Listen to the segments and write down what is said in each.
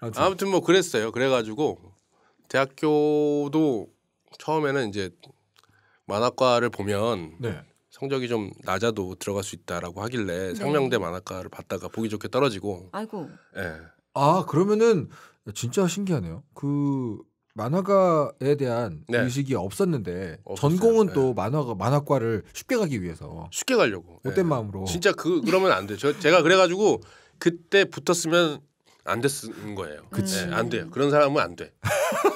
아무튼. 아무튼 뭐 그랬어요. 그래가지고 대학교도 처음에는 이제 만화과를 보면 네. 성적이 좀 낮아도 들어갈 수 있다라고 하길래 네. 상명대 만화과를 봤다가 보기 좋게 떨어지고. 아이고. 예. 네. 아 그러면은 진짜 신기하네요. 그 만화가에 대한 네. 의식이 없었는데 없었어요. 전공은 네. 또 만화가 만화과를 쉽게 가기 위해서 쉽게 가려고 못된 네. 마음으로 진짜 그 그러면 안 돼. 저 제가 그래가지고 그때 붙었으면 안 됐은 거예요. 그치. 네, 안 돼요. 그런 사람은 안 돼.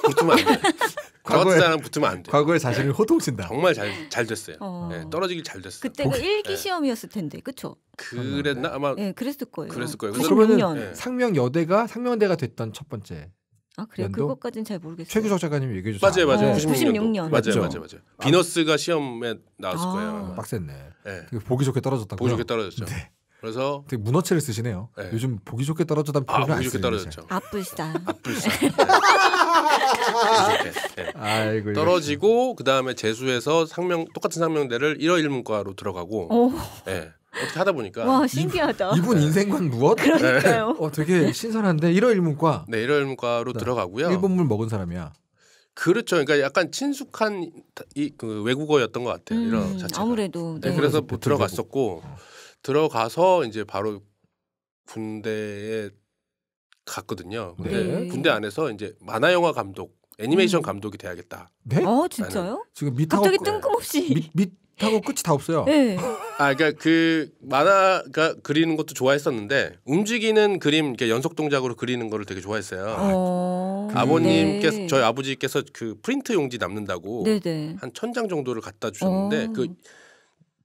붙으면 안 돼. 저 과거에- 사람 붙으면 안 돼. 과거의 자신을 네. 호통친다. 정말 잘, 잘 됐어요. 어. 네, 떨어지길 잘 됐어요. 그때가 일기 네. 시험이었을 텐데, 그쵸? 그랬나 아마 예, 그랬을 거예요. 그랬을 거예요. 그러면은- 네. 상명 여대가 상명대가 됐던 첫 번째 아, 그래요? 그것까지는 잘 모르겠어요. 최규석 작가님 얘기해 주세요. 맞아요, 맞아요. 네. 어, 96 년. 96년. 맞아요, 맞아요 맞아요. 비너스가 시험에 나왔을 아. 거예요. 아마. 어, 빡셌네. 네. 게 보기 좋게 떨어졌다고. 보조개 떨어졌죠. 네. 그래서 되게 문어체를 쓰시네요. 네. 요즘 보기 좋게 떨어졌다 아, 보기 좋게 떨어졌죠. 아뿔싸. 아뿔싸. 네. 네. 아이고, 떨어지고 그 다음에 재수해서 상명 똑같은 상명대를 1어 1문과로 들어가고. 예 네. 어떻게 하다 보니까 와 신기하다. 이분 인생관 무엇? 그러니까요. 어 되게 신선한데 1어 1문과. 네, 1어 1문과로 들어가고요. 일본물 먹은 사람이야. 그렇죠. 그러니까 약간 친숙한 이그 외국어였던 것 같아요. 음, 이런 자체가. 아무래도 네. 네. 그래서 뭐 들어갔었고. 어. 들어가서 이제 바로 군대에 갔거든요. 근데 네. 군대 안에서 이제 만화 영화 감독, 애니메이션 음. 감독이 돼야겠다. 네? 아 진짜요? 지금 밑하고 갑자기 그 뜬금없이 밑, 하고 끝이 다 없어요. 네. 아 그러니까 그 만화가 그리는 것도 좋아했었는데 움직이는 그림 이렇게 연속 동작으로 그리는 거를 되게 좋아했어요. 어... 그 아버님께서 네. 저희 아버지께서 그 프린트 용지 남는다고 한천장 정도를 갖다 주셨는데 어... 그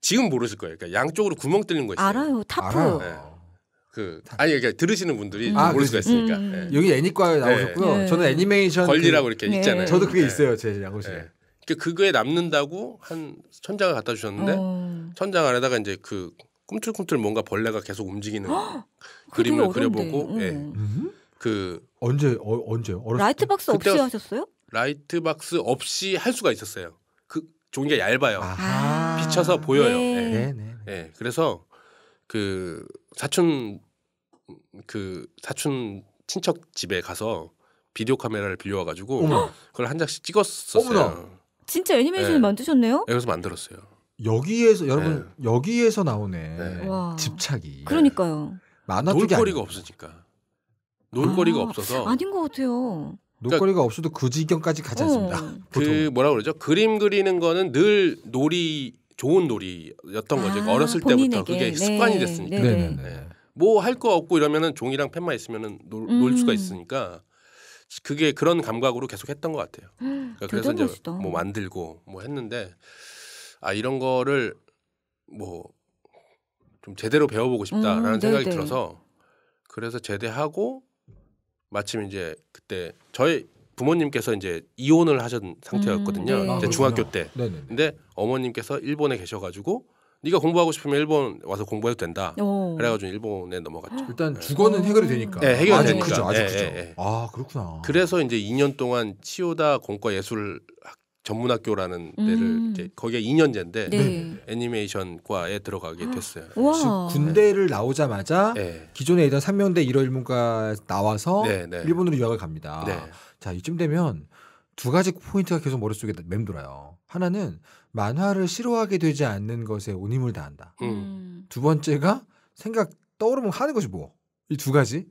지금 모르실 거예요. 그러니까 양쪽으로 구멍 뚫린 거 있어요. 알아요. 타프. 네. 그 아니 그러니까 들으시는 분들이 음. 아, 모를 수가 있으니까. 음. 예. 예. 네. 여기 애니과에 나오셨고요. 네. 저는 애니메이션 권리라고 그, 이렇게 있잖아요. 네. 저도 그게 있어요. 제 양호실에. 그러니까 그거에 남는다고 한 천장을 갖다 주셨는데 어... 천장 안에다가 이제 그 꿈틀꿈틀 뭔가 벌레가 계속 움직이는 그 그림을 그려보고 음. 예. 그 언제 어, 언제요? 라이트박스 없이 하셨어요? 라이트박스 없이 할 수가 있었어요. 종이가 얇아요. 아. 비쳐서 보여요. 네. 네. 네. 네. 그래서 그 사촌 그 사촌 친척 집에 가서 비디오 카메라를 빌려와 가지고 그걸 한 장씩 찍었었어요. 어머나. 진짜 애니메이션을 네. 만드셨네요? 여기서 만들었어요. 여기에서 여러분 여기에서 나오네 집착이. 그러니까요. 만화 놀거리가 없으니까 놀거리가 아, 없어서 아닌 것 같아요. 그러니까 놀거리가 그러니까 없어도 그 지경까지 가지 않습니다. 음. 그 뭐라 그러죠? 그림 그리는 거는 늘 놀이 좋은 놀이였던 그러니까 아, 거죠. 어렸을 본인에게. 때부터 그게 네. 습관이 네. 됐으니까. 뭐 네. 네. 뭐할 거 없고 이러면은 종이랑 펜만 있으면은 놀, 음. 놀, 수가 음. 있으니까 그게 그런 감각으로 계속 했던 것 같아요. 그러니까 그래서 이제 멋있다. 뭐 만들고 뭐 했는데 아 이런 거를 뭐 좀 제대로 배워보고 싶다라는 음, 생각이 들어서 그래서 제대하고 마침 이제 그때 저희 부모님께서 이제 이혼을 하신 상태였거든요. 음, 네. 이제 아, 중학교 때. 네네 근데 어머님께서 일본에 계셔가지고 네가 공부하고 싶으면 일본 와서 공부해도 된다. 오. 그래가지고 일본에 넘어갔죠. 일단 주거는 해결이 되니까. 네, 해결이 아주 되니까. 크죠, 아주 예, 크죠. 네, 네. 아 그렇구나. 그래서 이제 2년 동안 치오다 공과 예술 전문학교라는 음. 데를 이제 거기에 2년제인데 네. 애니메이션과에 들어가게 됐어요. 와. 군대를 나오자마자 네. 기존에 있던 삼명대 일월일문과 나와서 네, 네, 일본으로 유학을 갑니다. 네. 자 이쯤 되면 두 가지 포인트가 계속 머릿속에 맴돌아요. 하나는 만화를 싫어하게 되지 않는 것에 온 힘을 다한다. 음. 음. 두 번째가 생각 떠오르면 하는 것이 뭐. 이 두 가지.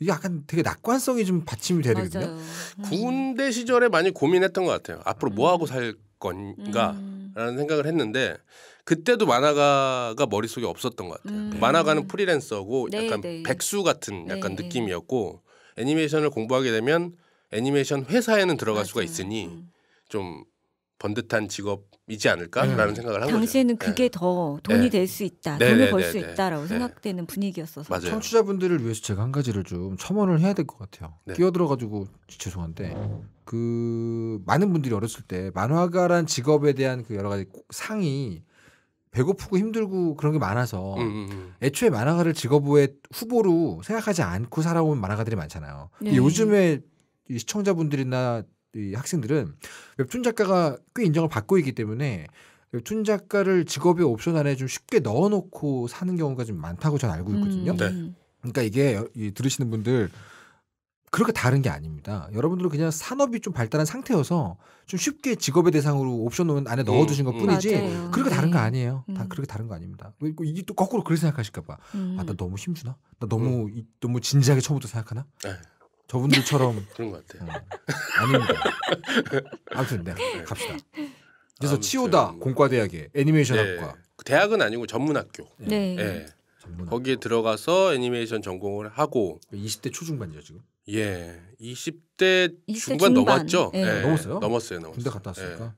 이게 약간 되게 낙관성이 좀 받침이 되거든요. 음. 군대 시절에 많이 고민했던 것 같아요. 앞으로 음. 뭐 하고 살 건가라는 음. 생각을 했는데 그때도 만화가가 머릿속에 없었던 것 같아요. 음. 만화가는 프리랜서고 네, 약간 네. 백수 같은 네. 약간 네, 느낌이었고 애니메이션을 공부하게 되면 애니메이션 회사에는 들어갈 맞아요. 수가 있으니 좀 번듯한 직업이지 않을까라는 음. 생각을 하고 당시에는 네. 그게 네. 더 돈이 네. 될수 있다, 네. 돈을 벌 수 있다라고 생각되는 분위기였어서 맞아요. 청취자분들을 위해서 제가 한 가지를 좀 첨언을 해야 될 것 같아요. 네. 끼어들어가지고 죄송한데 그 많은 분들이 어렸을 때 만화가란 직업에 대한 그 여러 가지 상이 배고프고 힘들고 그런 게 많아서 음음음. 음, 음. 애초에 만화가를 직업의 후보로 생각하지 않고 살아온 만화가들이 많잖아요. 요즘에 시청자분들이나 이 학생들은 웹툰 작가가 꽤 인정을 받고 있기 때문에 웹툰 작가를 직업의 옵션 안에 좀 쉽게 넣어놓고 사는 경우가 좀 많다고 전 알고 있거든요. 음. 네. 그러니까 이게 이, 들으시는 분들 그렇게 다른 게 아닙니다. 여러분들은 그냥 산업이 좀 발달한 상태여서 좀 쉽게 직업의 대상으로 옵션 안에 넣어두신 음. 것 뿐이지 네. 음. 그렇게 다른 거 아니에요. 다 그렇게 다른 거 아닙니다. 이게 또 거꾸로 그렇게 생각하실까 봐. 아, 음. 아나 너무 힘주나? 나 너무 음. 이, 너무 진지하게 처음부터 생각하나? 네. 저분들처럼 그런 것 같아요. 어, 아닙니다. 아무튼 네, 갑시다. 그래서 아무튼 치오다 뭐 공과대학의 애니메이션학과 네. 그 대학은 아니고 전문학교. 네. 네. 네. 전문학교. 거기에 들어가서 애니메이션 전공을 하고 20대 초중반이죠 지금. 예, 20대, 20대 중반, 중반, 넘었죠. 예. 예. 넘었어요. 넘었어요. 넘었어요. 군대 갔다 왔으니까. 예.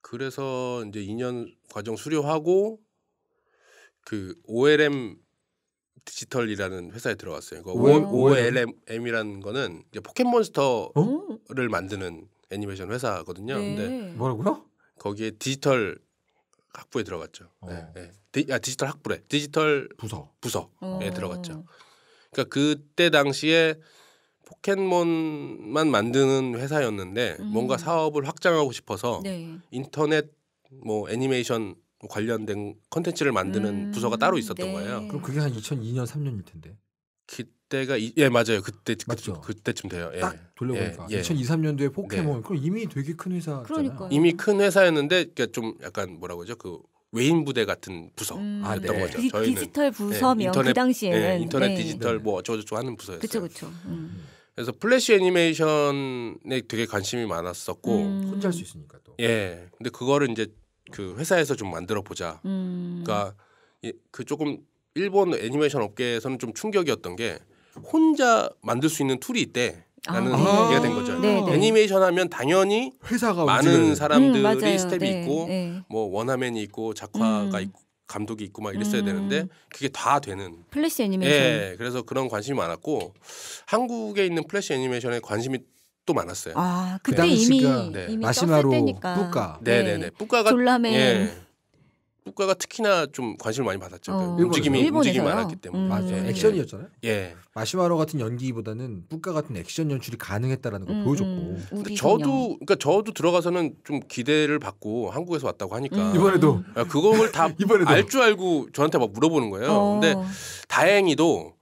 그래서 이제 2년 과정 수료하고 그 OLM 디지털이라는 회사에 들어갔어요. 그 OLM이라는 거는 이제 포켓몬스터를 어? 만드는 애니메이션 회사거든요. 네. 근데 뭐라고요? 거기에 디지털 학부에 들어갔죠. 어. 네, 네. 디, 아, 디지털 학부래. 디지털 부서 부서에 어. 들어갔죠. 그러니까 그때 당시에 포켓몬만 만드는 회사였는데 음. 뭔가 사업을 확장하고 싶어서 네. 인터넷 뭐 애니메이션 뭐 관련된 컨텐츠를 만드는 음, 부서가 따로 있었던 네. 거예요. 그럼 그게 한 2002년 3년일 텐데. 그때가 이, 예 맞아요. 그때 그, 맞죠? 그때쯤 돼요. 예. 딱 돌려보니까 예, 예. 2002, 3년도에 포켓몬 네. 그럼 이미 되게 큰 회사. 그러니 이미 큰 회사였는데 그러니까 좀 약간 뭐라고 그죠그 외인 부대 같은 부서였던 음, 아, 네. 거죠. 디, 저희는 디지털 예, 부서명 그 인터넷, 그 당시에는 예, 인터넷 네. 디지털 뭐 어쩌고저쩌고 하는 부서였어요. 그렇죠, 그렇죠. 음. 그래서 플래시 애니메이션에 되게 관심이 많았었고 음. 혼자 할 수 있으니까 또. 예. 근데 그거를 이제 그 회사에서 좀 만들어 보자. 음. 그러니까 그 조금 일본 애니메이션 업계에서는 좀 충격이었던 게 혼자 만들 수 있는 툴이 있대. 라는 아, 얘기가 된 거죠. 네, 네. 애니메이션 하면 당연히 회사가 많은 사람들이 음, 스텝이 네, 있고 네. 뭐 원화맨이 있고 작화가 음. 있고 감독이 있고 막 이랬어야 음. 되는데 그게 다 되는 플래시 애니메이션. 예, 그래서 그런 관심이 많았고 한국에 있는 플래시 애니메이션에 관심이 또 많았어요. 아 그 그때 네. 이미, 네. 이미 마시마로 뿌까 네네네 뿌까가 졸라맨 예. 뿌까가 특히나 좀 관심을 많이 받았죠. 어, 그러니까 움직임이 일본에서요? 움직임이 많았기 때문에 음. 예. 맞아요. 예. 액션이었잖아요. 예 마시마로 같은 연기보다는 뿌까 같은 액션 연출이 가능했다라는 걸 음, 보여줬고 근데 음. 그러니까 저도 그러니까 저도 들어가서는 좀 기대를 받고 한국에서 왔다고 하니까 음. 이번에도 아, 그걸 다알 줄 알고 저한테 막 물어보는 거예요. 어. 근데 다행히도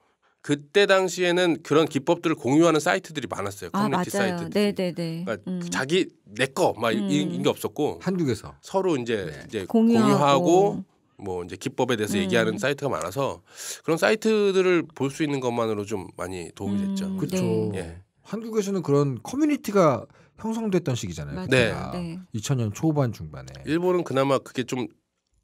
그때 당시에는 그런 기법들을 공유하는 사이트들이 많았어요. 아, 커뮤니티 아, 사이트. 네네네. 그러니까 음. 자기 내 거막 음. 이런 게 없었고 한국에서 서로 이제 네. 이제 공유하고, 공유하고 뭐 이제 기법에 대해서 음. 얘기하는 사이트가 많아서 그런 사이트들을 볼 수 있는 것만으로 좀 많이 도움이 음. 됐죠. 음, 그렇죠. 네. 예. 한국에서는 그런 커뮤니티가 형성됐던 시기잖아요. 아요 네. 네. 2000년 초반 중반에. 일본은 그나마 그게 좀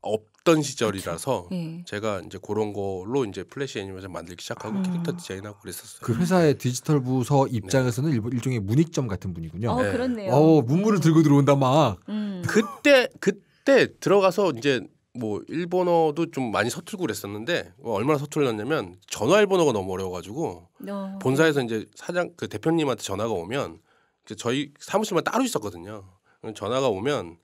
없, 없던 시절이라서 그렇죠. 예. 제가 이제 그런 걸로 이제 플래시 애니메이션 만들기 시작하고 아. 캐릭터 음. 디자인하고 그랬었어요. 그 회사의 디지털 부서 입장에서는 네. 일종의 문익점 같은 분이군요. 어, 네. 그렇네요. 어, 문물을 음. 들고 들어온다 막. 음. 그때 그때 들어가서 이제 뭐 일본어도 좀 많이 서툴고 그랬었는데 뭐 얼마나 서툴렀냐면 전화 일본어가 너무 어려워가지고 어. 본사에서 이제 사장 그 대표님한테 전화가 오면 저희 사무실만 따로 있었거든요. 전화가 오면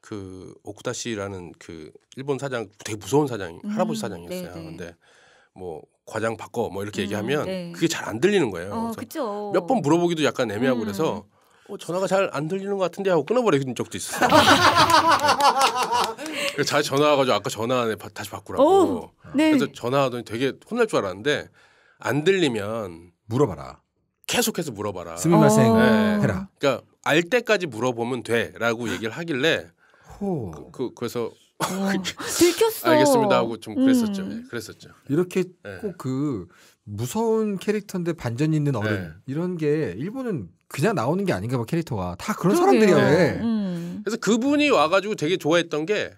그오쿠다씨라는그 일본 사장 되게 무서운 사장 음, 할아버지 사장이었어요. 네네. 네. 근데 뭐 과장 바꿔 뭐 이렇게 음, 얘기하면 네. 그게 잘 안 들리는 거예요. 어, 몇번 물어보기도 약간 애매하고 음. 그래서 어, 전화가 잘 안 들리는 것 같은데 하고 끊어버린 리 적도 있어요. 네. 잘 전화와가지고 아까 전화 안에 다시 바꾸라고. 오, 네. 그래서 전화하더니 되게 혼날 줄 알았는데 안 들리면 물어봐라. 계속해서 물어봐라. 스미마생 네. 어. 해라. 그러니까 알 때까지 물어보면 돼라고 얘기를 하길래 호. 그, 그 래서 어. 아, 들켰어. 알겠습니다 하고 좀 음. 그랬었죠. 음. 예, 그랬었죠. 이렇게 예. 꼭그 무서운 캐릭터인데 반전 있는 어른 네. 이런 게 일본은 그냥 나오는 게 아닌가 봐 캐릭터가 다 그런 사람들이야 왜 예. 음. 그래서 그분이 와가지고 되게 좋아했던 게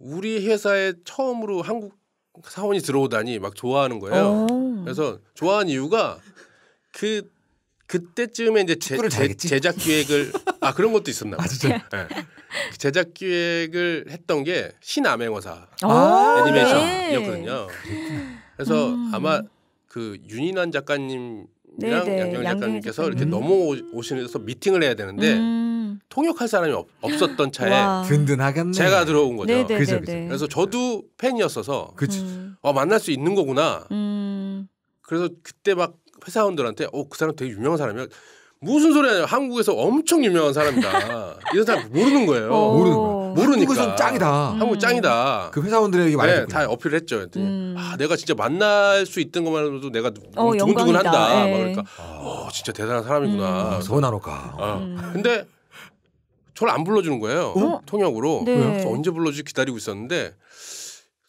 우리 회사에 처음으로 한국 사원이 들어오다니 막 좋아하는 거예요 오. 어. 그래서 좋아하는 이유가 그 그때쯤에 이제 제, 제, 제작 기획을 아 그런 것도 있었나 봐요 아, 네. 제작 기획을 했던 게 신암행어사 아~ 애니메이션이었거든요. 네. 그래서 음. 아마 그 윤인환 작가님이랑 네네. 양경 작가님께서 이렇게 음. 넘어오시면서 미팅을 해야 되는데 음. 통역할 사람이 없, 었던 차에 든든하겠네. 제가 들어온 거죠. 네네네네. 그죠, 그래서 저도 팬이었어서 그치. 음. 어, 만날 수 있는 거구나. 음. 그래서 그때 막 회사원들한테 어 그 사람 되게 유명한 사람이야. 무슨 소리 하냐 한국에서 엄청 유명한 사람이다 이런 사람 모르는 거예요 어. 모르는 거야 모르니까 한국에서 짱이다 한국 짱이다 음. 그 회사원들에게 말했다 네, 다 어필을 했죠 음. 아 내가 진짜 만날 수 있던 것만으로도 내가 어, 어 두근두근한다 막 네. 그러니까 어 진짜 대단한 사람이구나 음. 아, 서운하노까 어. 음. 근데 저를 안 불러주는 거예요 어? 통역으로 네. 그래서 언제 불러주지 기다리고 있었는데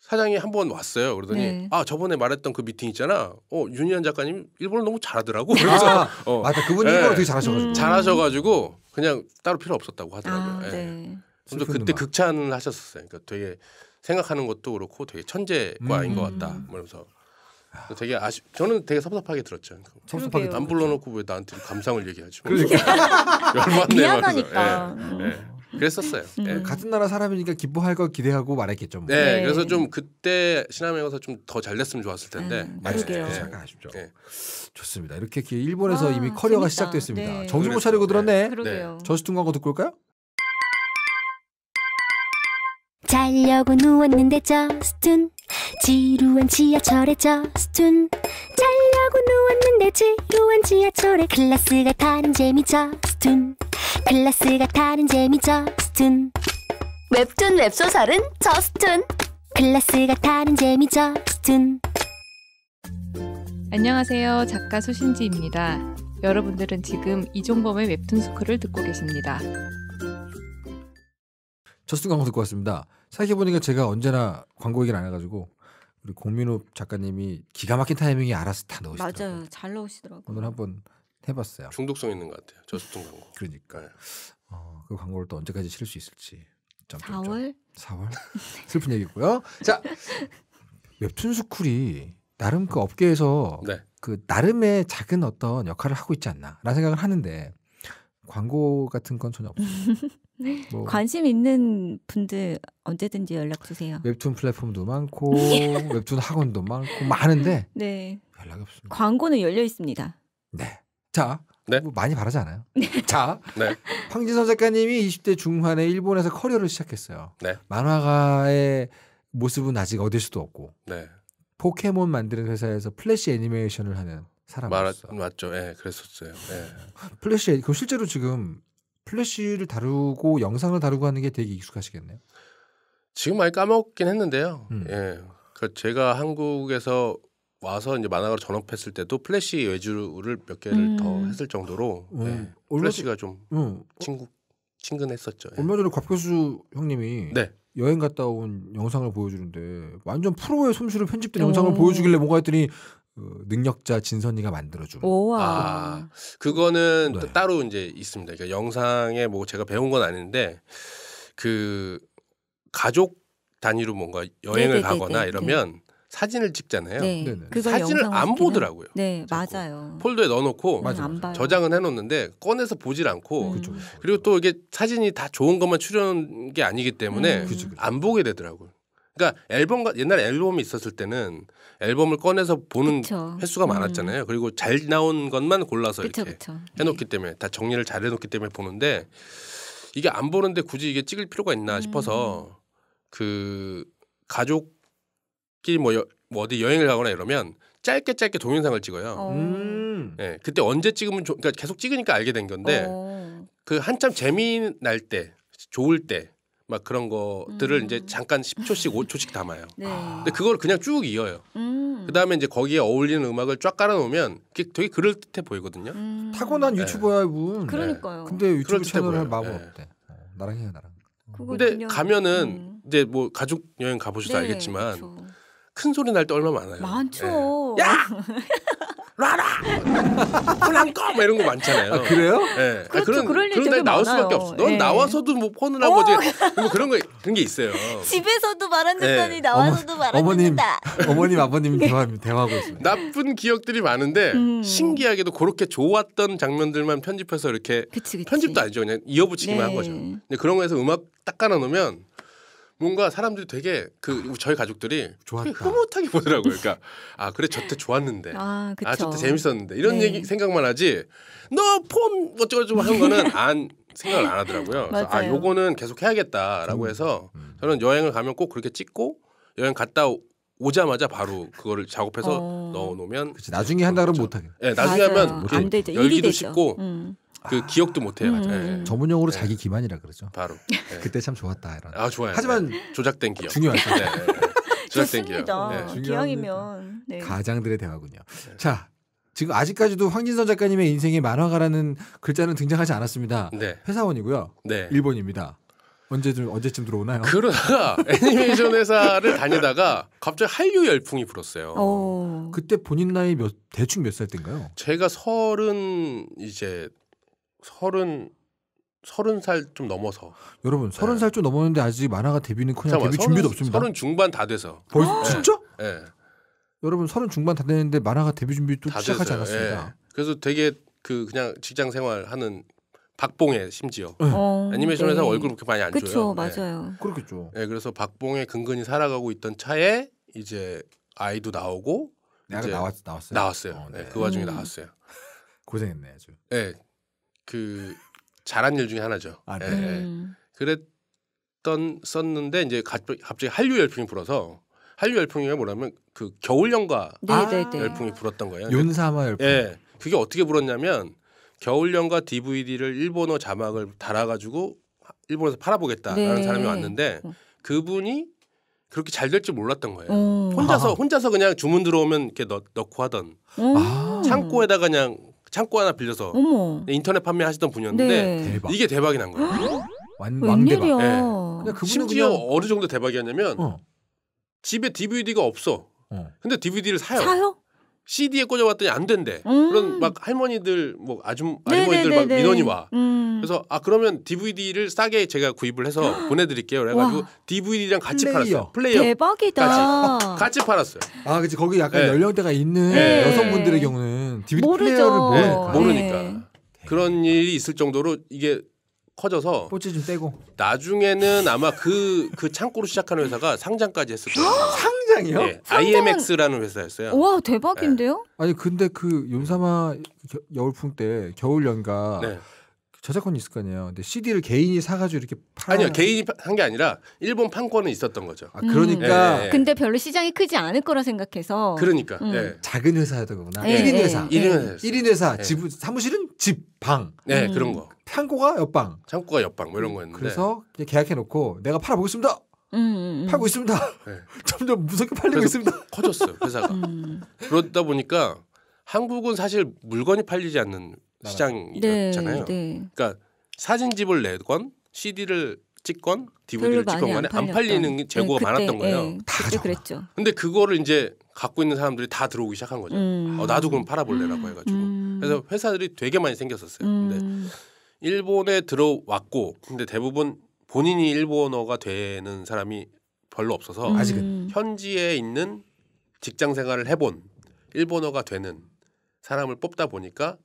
사장이 한번 왔어요. 그러더니 네. 아 저번에 말했던 그 미팅 있잖아. 어 윤희연 작가님 일본어 너무 잘하더라고. 아, 그래서 아, 어. 맞다 그 그분 이 일본어 되게 예. 잘하셔가지고 음. 잘하셔가지고 그냥 따로 필요 없었다고 하더라고요. 아, 예. 네. 근데 그때 극찬을 하셨었어요. 그러니까 되게 생각하는 것도 그렇고 되게 천재과인 음. 것 같다. 그러면서 음. 되게 아쉽. 저는 되게 섭섭하게 들었죠. 섭섭하게 안 불러놓고 왜 나한테 감상을 얘기하지? 그러니까 열받네. 미안하니까. 그랬었어요. 음. 네. 같은 나라 사람이니까 기뻐할 걸 기대하고 말했겠죠. 뭐. 네, 네, 그래서 좀 그때 신화명에서 좀 더 잘 됐으면 좋았을 텐데. 음, 네. 그러게요. 네. 잠깐 네. 아쉽죠. 네. 좋습니다. 이렇게 일본에서 아, 이미 커리어가 재밌다. 시작됐습니다. 정신 못 차리고 들었네. 그러게요. 저스틴 광고 듣고 올까요? 자려고 누웠는데 저스툰 지루한 지하철에 저스툰 잘 자고 누웠는데 지루한 지하철에 클래스가 타는 재미죠 스툰 클래스가 타는 재미죠 스툰 웹툰 웹소설은 저스툰 클래스가 타는 재미죠 스툰 안녕하세요 작가 수신지입니다 여러분들은 지금 이종범의 웹툰 스쿨을 듣고 계십니다 저스툰 광고 듣고 왔습니다 생각해보니까 제가 언제나 광고 얘기를 안 해가지고 우리 공민호 작가님이 기가 막힌 타이밍에 알아서 다 넣으시더라고요. 맞아요. 잘 넣으시더라고요. 오늘 한번 해봤어요. 중독성 있는 것 같아요. 저스톤 광고. 그러니까. 네. 어, 그 광고를 또 언제까지 실을 수 있을지. 점, 4월? 4월? 슬픈 얘기고요. 자, 웹툰 스쿨이 나름 그 업계에서 네. 그 나름의 작은 어떤 역할을 하고 있지 않나라는 생각을 하는데 광고 같은 건 전혀 없어요. 네. 뭐 관심 있는 분들 언제든지 연락 주세요. 웹툰 플랫폼도 많고 웹툰 학원도 많고 많은데 네. 연락이 없습니다. 광고는 열려 있습니다. 네. 자, 네? 뭐 많이 바라지 않아요? 네. 자, 네. 황진선 작가님이 20대 중반에 일본에서 커리어를 시작했어요. 네. 만화가의 모습은 아직 얻을 수도 없고 네. 포켓몬 만드는 회사에서 플래시 애니메이션을 하는 사람 맞죠? 예, 그랬었어요. 예. 플래시 그 실제로 지금 플래시를 다루고 영상을 다루고 하는 게 되게 익숙하시겠네요. 지금 많이 까먹긴 했는데요. 음. 예. 그 제가 한국에서 와서 이제 만화가로 전업했을 때도 플래시 외주를 몇 개를 음. 더 했을 정도로 음. 예. 플래시가 좀 음. 친구 친근했었죠. 예. 얼마 전에 곽교수 형님이 네. 여행 갔다 온 영상을 보여주는데 완전 프로의 솜씨로 편집된 영상을 보여주길래 뭔가 했더니 그 능력자 진선이가 만들어준. 아 그거는 네. 따로 이제 있습니다. 그러니까 영상에 뭐 제가 배운 건 아닌데 그 가족 단위로 뭔가 여행을 네네네네. 가거나 네. 이러면 네. 사진을 찍잖아요. 네. 사진을 안 보더라고요. 네, 자꾸. 맞아요. 폴더에 넣어놓고 네, 맞아, 맞 저장은 해놓는데 꺼내서 보질 않고 음. 그리고 또 이게 사진이 다 좋은 것만 출연한 게 아니기 때문에 음. 안 보게 되더라고요. 그러니까 앨범 옛날 에 앨범이 있었을 때는 앨범을 꺼내서 보는 그쵸. 횟수가 음. 많았잖아요. 음. 그리고 잘 나온 것만 골라서 그쵸, 이렇게 그쵸. 네. 해놓기 네. 때문에 다 정리를 잘 해놓기 때문에 보는데 이게 안 보는데 굳이 이게 찍을 필요가 있나 음. 싶어서 그 가족끼리 뭐, 여, 뭐 어디 여행을 가거나 이러면 짧게 짧게 동영상을 찍어요. 어. 음. 네, 그때 언제 찍으면 좋, 그러니까 계속 찍으니까 알게 된 건데 오. 어. 그 한참 재미 날 때, 좋을 때막 그런 것들을 음. 이제 잠깐 10초씩 5초씩 담아요. 네. 근데 그걸 그냥 쭉 이어요. 음. 그다음에 이제 거기에 어울리는 음악을 쫙 깔아 놓으면 그게 되게 그럴듯해 보이거든요. 음. 타고난 유튜버야, 분. 네. 그러니까요. 근데 유튜브 채널 할 마법 없대. 네. 네. 어, 나랑 해요, 나랑. 근데 그냥... 가면은 음. 이제 뭐 가족 여행 가 보셔서 네, 알겠지만 그렇 큰 소리 날 때 얼마 많아요. 많죠. 예. 야! 라라! 플랑꺼! 막 이런 거 많잖아요. 아, 그래요? 예. 아, 그렇죠. 아, 그런, 그럴 일 되게 나올 수밖에 없어. 넌 예. 나와서도 뭐 폰을 하고 어. 이제 뭐 그런 거, 그런 게 있어요. 집에서도 말안 듣더니 예. 나와서도 말안 어머님, 어머님, 아버님 대화, 대화하고 있습니다. 나쁜 기억들이 많은데 음. 신기하게도 그렇게 좋았던 장면들만 편집해서 이렇게 그치, 그치. 편집도 아니죠. 그냥 이어붙이기만 네. 한 거죠. 근데 그런 거에서 음악 딱 깔아놓으면 뭔가 사람들이 되게 그 아. 저희 가족들이 좋았다. 흐뭇하게 보더라고요. 그러니까 아 그래 저 때 좋았는데 아, 아, 저때 재밌었는데 이런 네. 얘기 생각만 하지 너 폰 어쩌고저쩌고 하는 거는 안 생각을 안 하더라고요. 그래서 아 요거는 계속 해야겠다라고 음. 해서 음. 저는 여행을 가면 꼭 그렇게 찍고 여행 갔다 오자마자 바로 그거를 작업해서 어... 넣어놓으면 그치, 나중에 한다 그러면 못하게. 네, 나중에 맞아. 하면 안 그 되죠. 열기도 쉽고 음. 그 아. 기억도 못해요. 음. 네. 전문용어로 예. 자기 기만이라 그러죠. 바로. 그때 참 좋았다 이런. 아 좋아요. 하지만 조작된 기억. 중요한죠 네. 조작된 좋습니다. 기억. 기억이면 가장들의 대화군요. 자 지금 아직까지도 황진선 작가님의 인생에 만화가라는 글자는 등장하지 않았습니다. 네. 회사원이고요. 네. 일본입니다. 언제쯤 언제쯤 들어오나요? 그러나 애니메이션 회사를 다니다가 갑자기 한류 열풍이 불었어요. 오. 어. 그때 본인 나이 몇 대충 몇 살 때인가요? 제가 서른 이제 서른 서른 살좀 넘어서 여러분 서른 네. 살좀 넘었는데 아직 만화가 데뷔는 그냥 데뷔 30, 준비도 없습니다. 서른 중반 다 돼서 벌써 네. 진짜? 예. 여러분 서른 중반 다 됐는데 만화가 데뷔 준비 또다 시작하지 됐어요. 않았습니다. 예. 그래서 되게 그 그냥 직장 생활하는 박봉에 심지어 네. 어, 애니메이션에서 네. 월급 그렇게 많이 안 그쵸, 줘요. 그렇죠, 맞아요. 네. 그렇겠죠. 예, 그래서 박봉에 근근히 살아가고 있던 차에 이제 아이도 나오고 내가 나왔 나왔어요. 나왔어요. 어, 네. 그 와중에 음. 나왔어요. 고생했네 아주. 예, 그 잘한 일 중에 하나죠. 아, 예, 네. 네. 예. 음. 그랬던 썼는데 이제 갑자기 한류 열풍이 불어서 한류 열풍이가 뭐냐면 그 겨울 연가 아~ 네, 네, 네. 열풍이 불었던 거예요. 윤사마 열풍. 예. 그게 어떻게 불었냐면 겨울 연가 DVD를 일본어 자막을 달아가지고 일본에서 팔아보겠다라는 네. 사람이 왔는데 그분이 그렇게 잘될줄 몰랐던 거예요. 음. 혼자서 혼자서 그냥 주문 들어오면 이렇게 넣, 넣고 하던 음. 아. 창고에다가 그냥 창고 하나 빌려서 어머. 네, 인터넷 판매하시던 분이었는데 네. 대박. 이게 대박이 난 거예요. 완왕대박. 네. 그냥 심지어 그냥- 어느 정도 대박이었냐면 어. 집에 DVD가 없어. 어. 근데 DVD를 사요. 사요? CD에 꽂아봤더니 안 된대. 음. 그런 막 할머니들 뭐 아줌 할머니들 네, 막 민원이 와. 음. 그래서 아 그러면 DVD를 싸게 제가 구입을 해서 보내드릴게요. 그래가지고 와. DVD랑 같이 플레이어. 팔았어요. 플레이어 대박이다. 같이 팔았어요. 아, 그치. 거기 약간 네. 연령대가 있는 네. 여성분들의 경우는. DVD 음, 모르죠. 뭐 네, 모르니까. 모르니까. 네. 네. 그런 일이 있을 정도로 이게 커져서 뽀찌 좀 떼고 나중에는 아마 그, 그 창고로 시작하는 회사가 상장까지 했을 거예요. 상장이요? 네, 상장은- IMX라는 회사였어요. 와 대박인데요? 아니 근데 그 윤사마 겨- 여울풍 때 겨울 연가 네. 저작권이 있을 거 아니에요. 근데 CD를 개인이 사가지고 이렇게 팔 아니요 개인이 한 게 아니라 일본 판권은 있었던 거죠. 아, 그러니까 음. 예, 근데 별로 시장이 크지 않을 거라 생각해서 그러니까 음. 예. 작은 회사였던 거구나. 예, 1인 회사. 예, 1인, 1인 회사. 집 사무실은 집 방. 네 음. 그런 거. 창고가 옆방. 창고가 옆방 뭐 이런 거였는데. 그래서 계약해 놓고 내가 팔아 보겠습니다. 음, 음, 음, 팔고 있습니다. 점점 무섭게 팔리고 있습니다. 커졌어요 회사가. 음. 그러다 보니까 한국은 사실 물건이 팔리지 않는 시장이었잖아요. 네, 네, 그러니까 사진집을 내건 CD를 찍건 DVD를 찍건 간에 안, 안 팔리는 재고가 네, 그때, 많았던 예, 거예요. 다 그랬죠. 근데 그거를 이제 갖고 있는 사람들이 다 들어오기 시작한 거죠. 음. 어, 나도 그럼 팔아볼래라고 음. 해가지고 음. 그래서 회사들이 되게 많이 생겼었어요. 음. 근데 일본에 들어왔고 근데 대부분 본인이 일본어가 되는 사람이 별로 없어서 아직은 현지에 있는 직장 생활을 해본 일본어가 되는 사람을 뽑다 보니까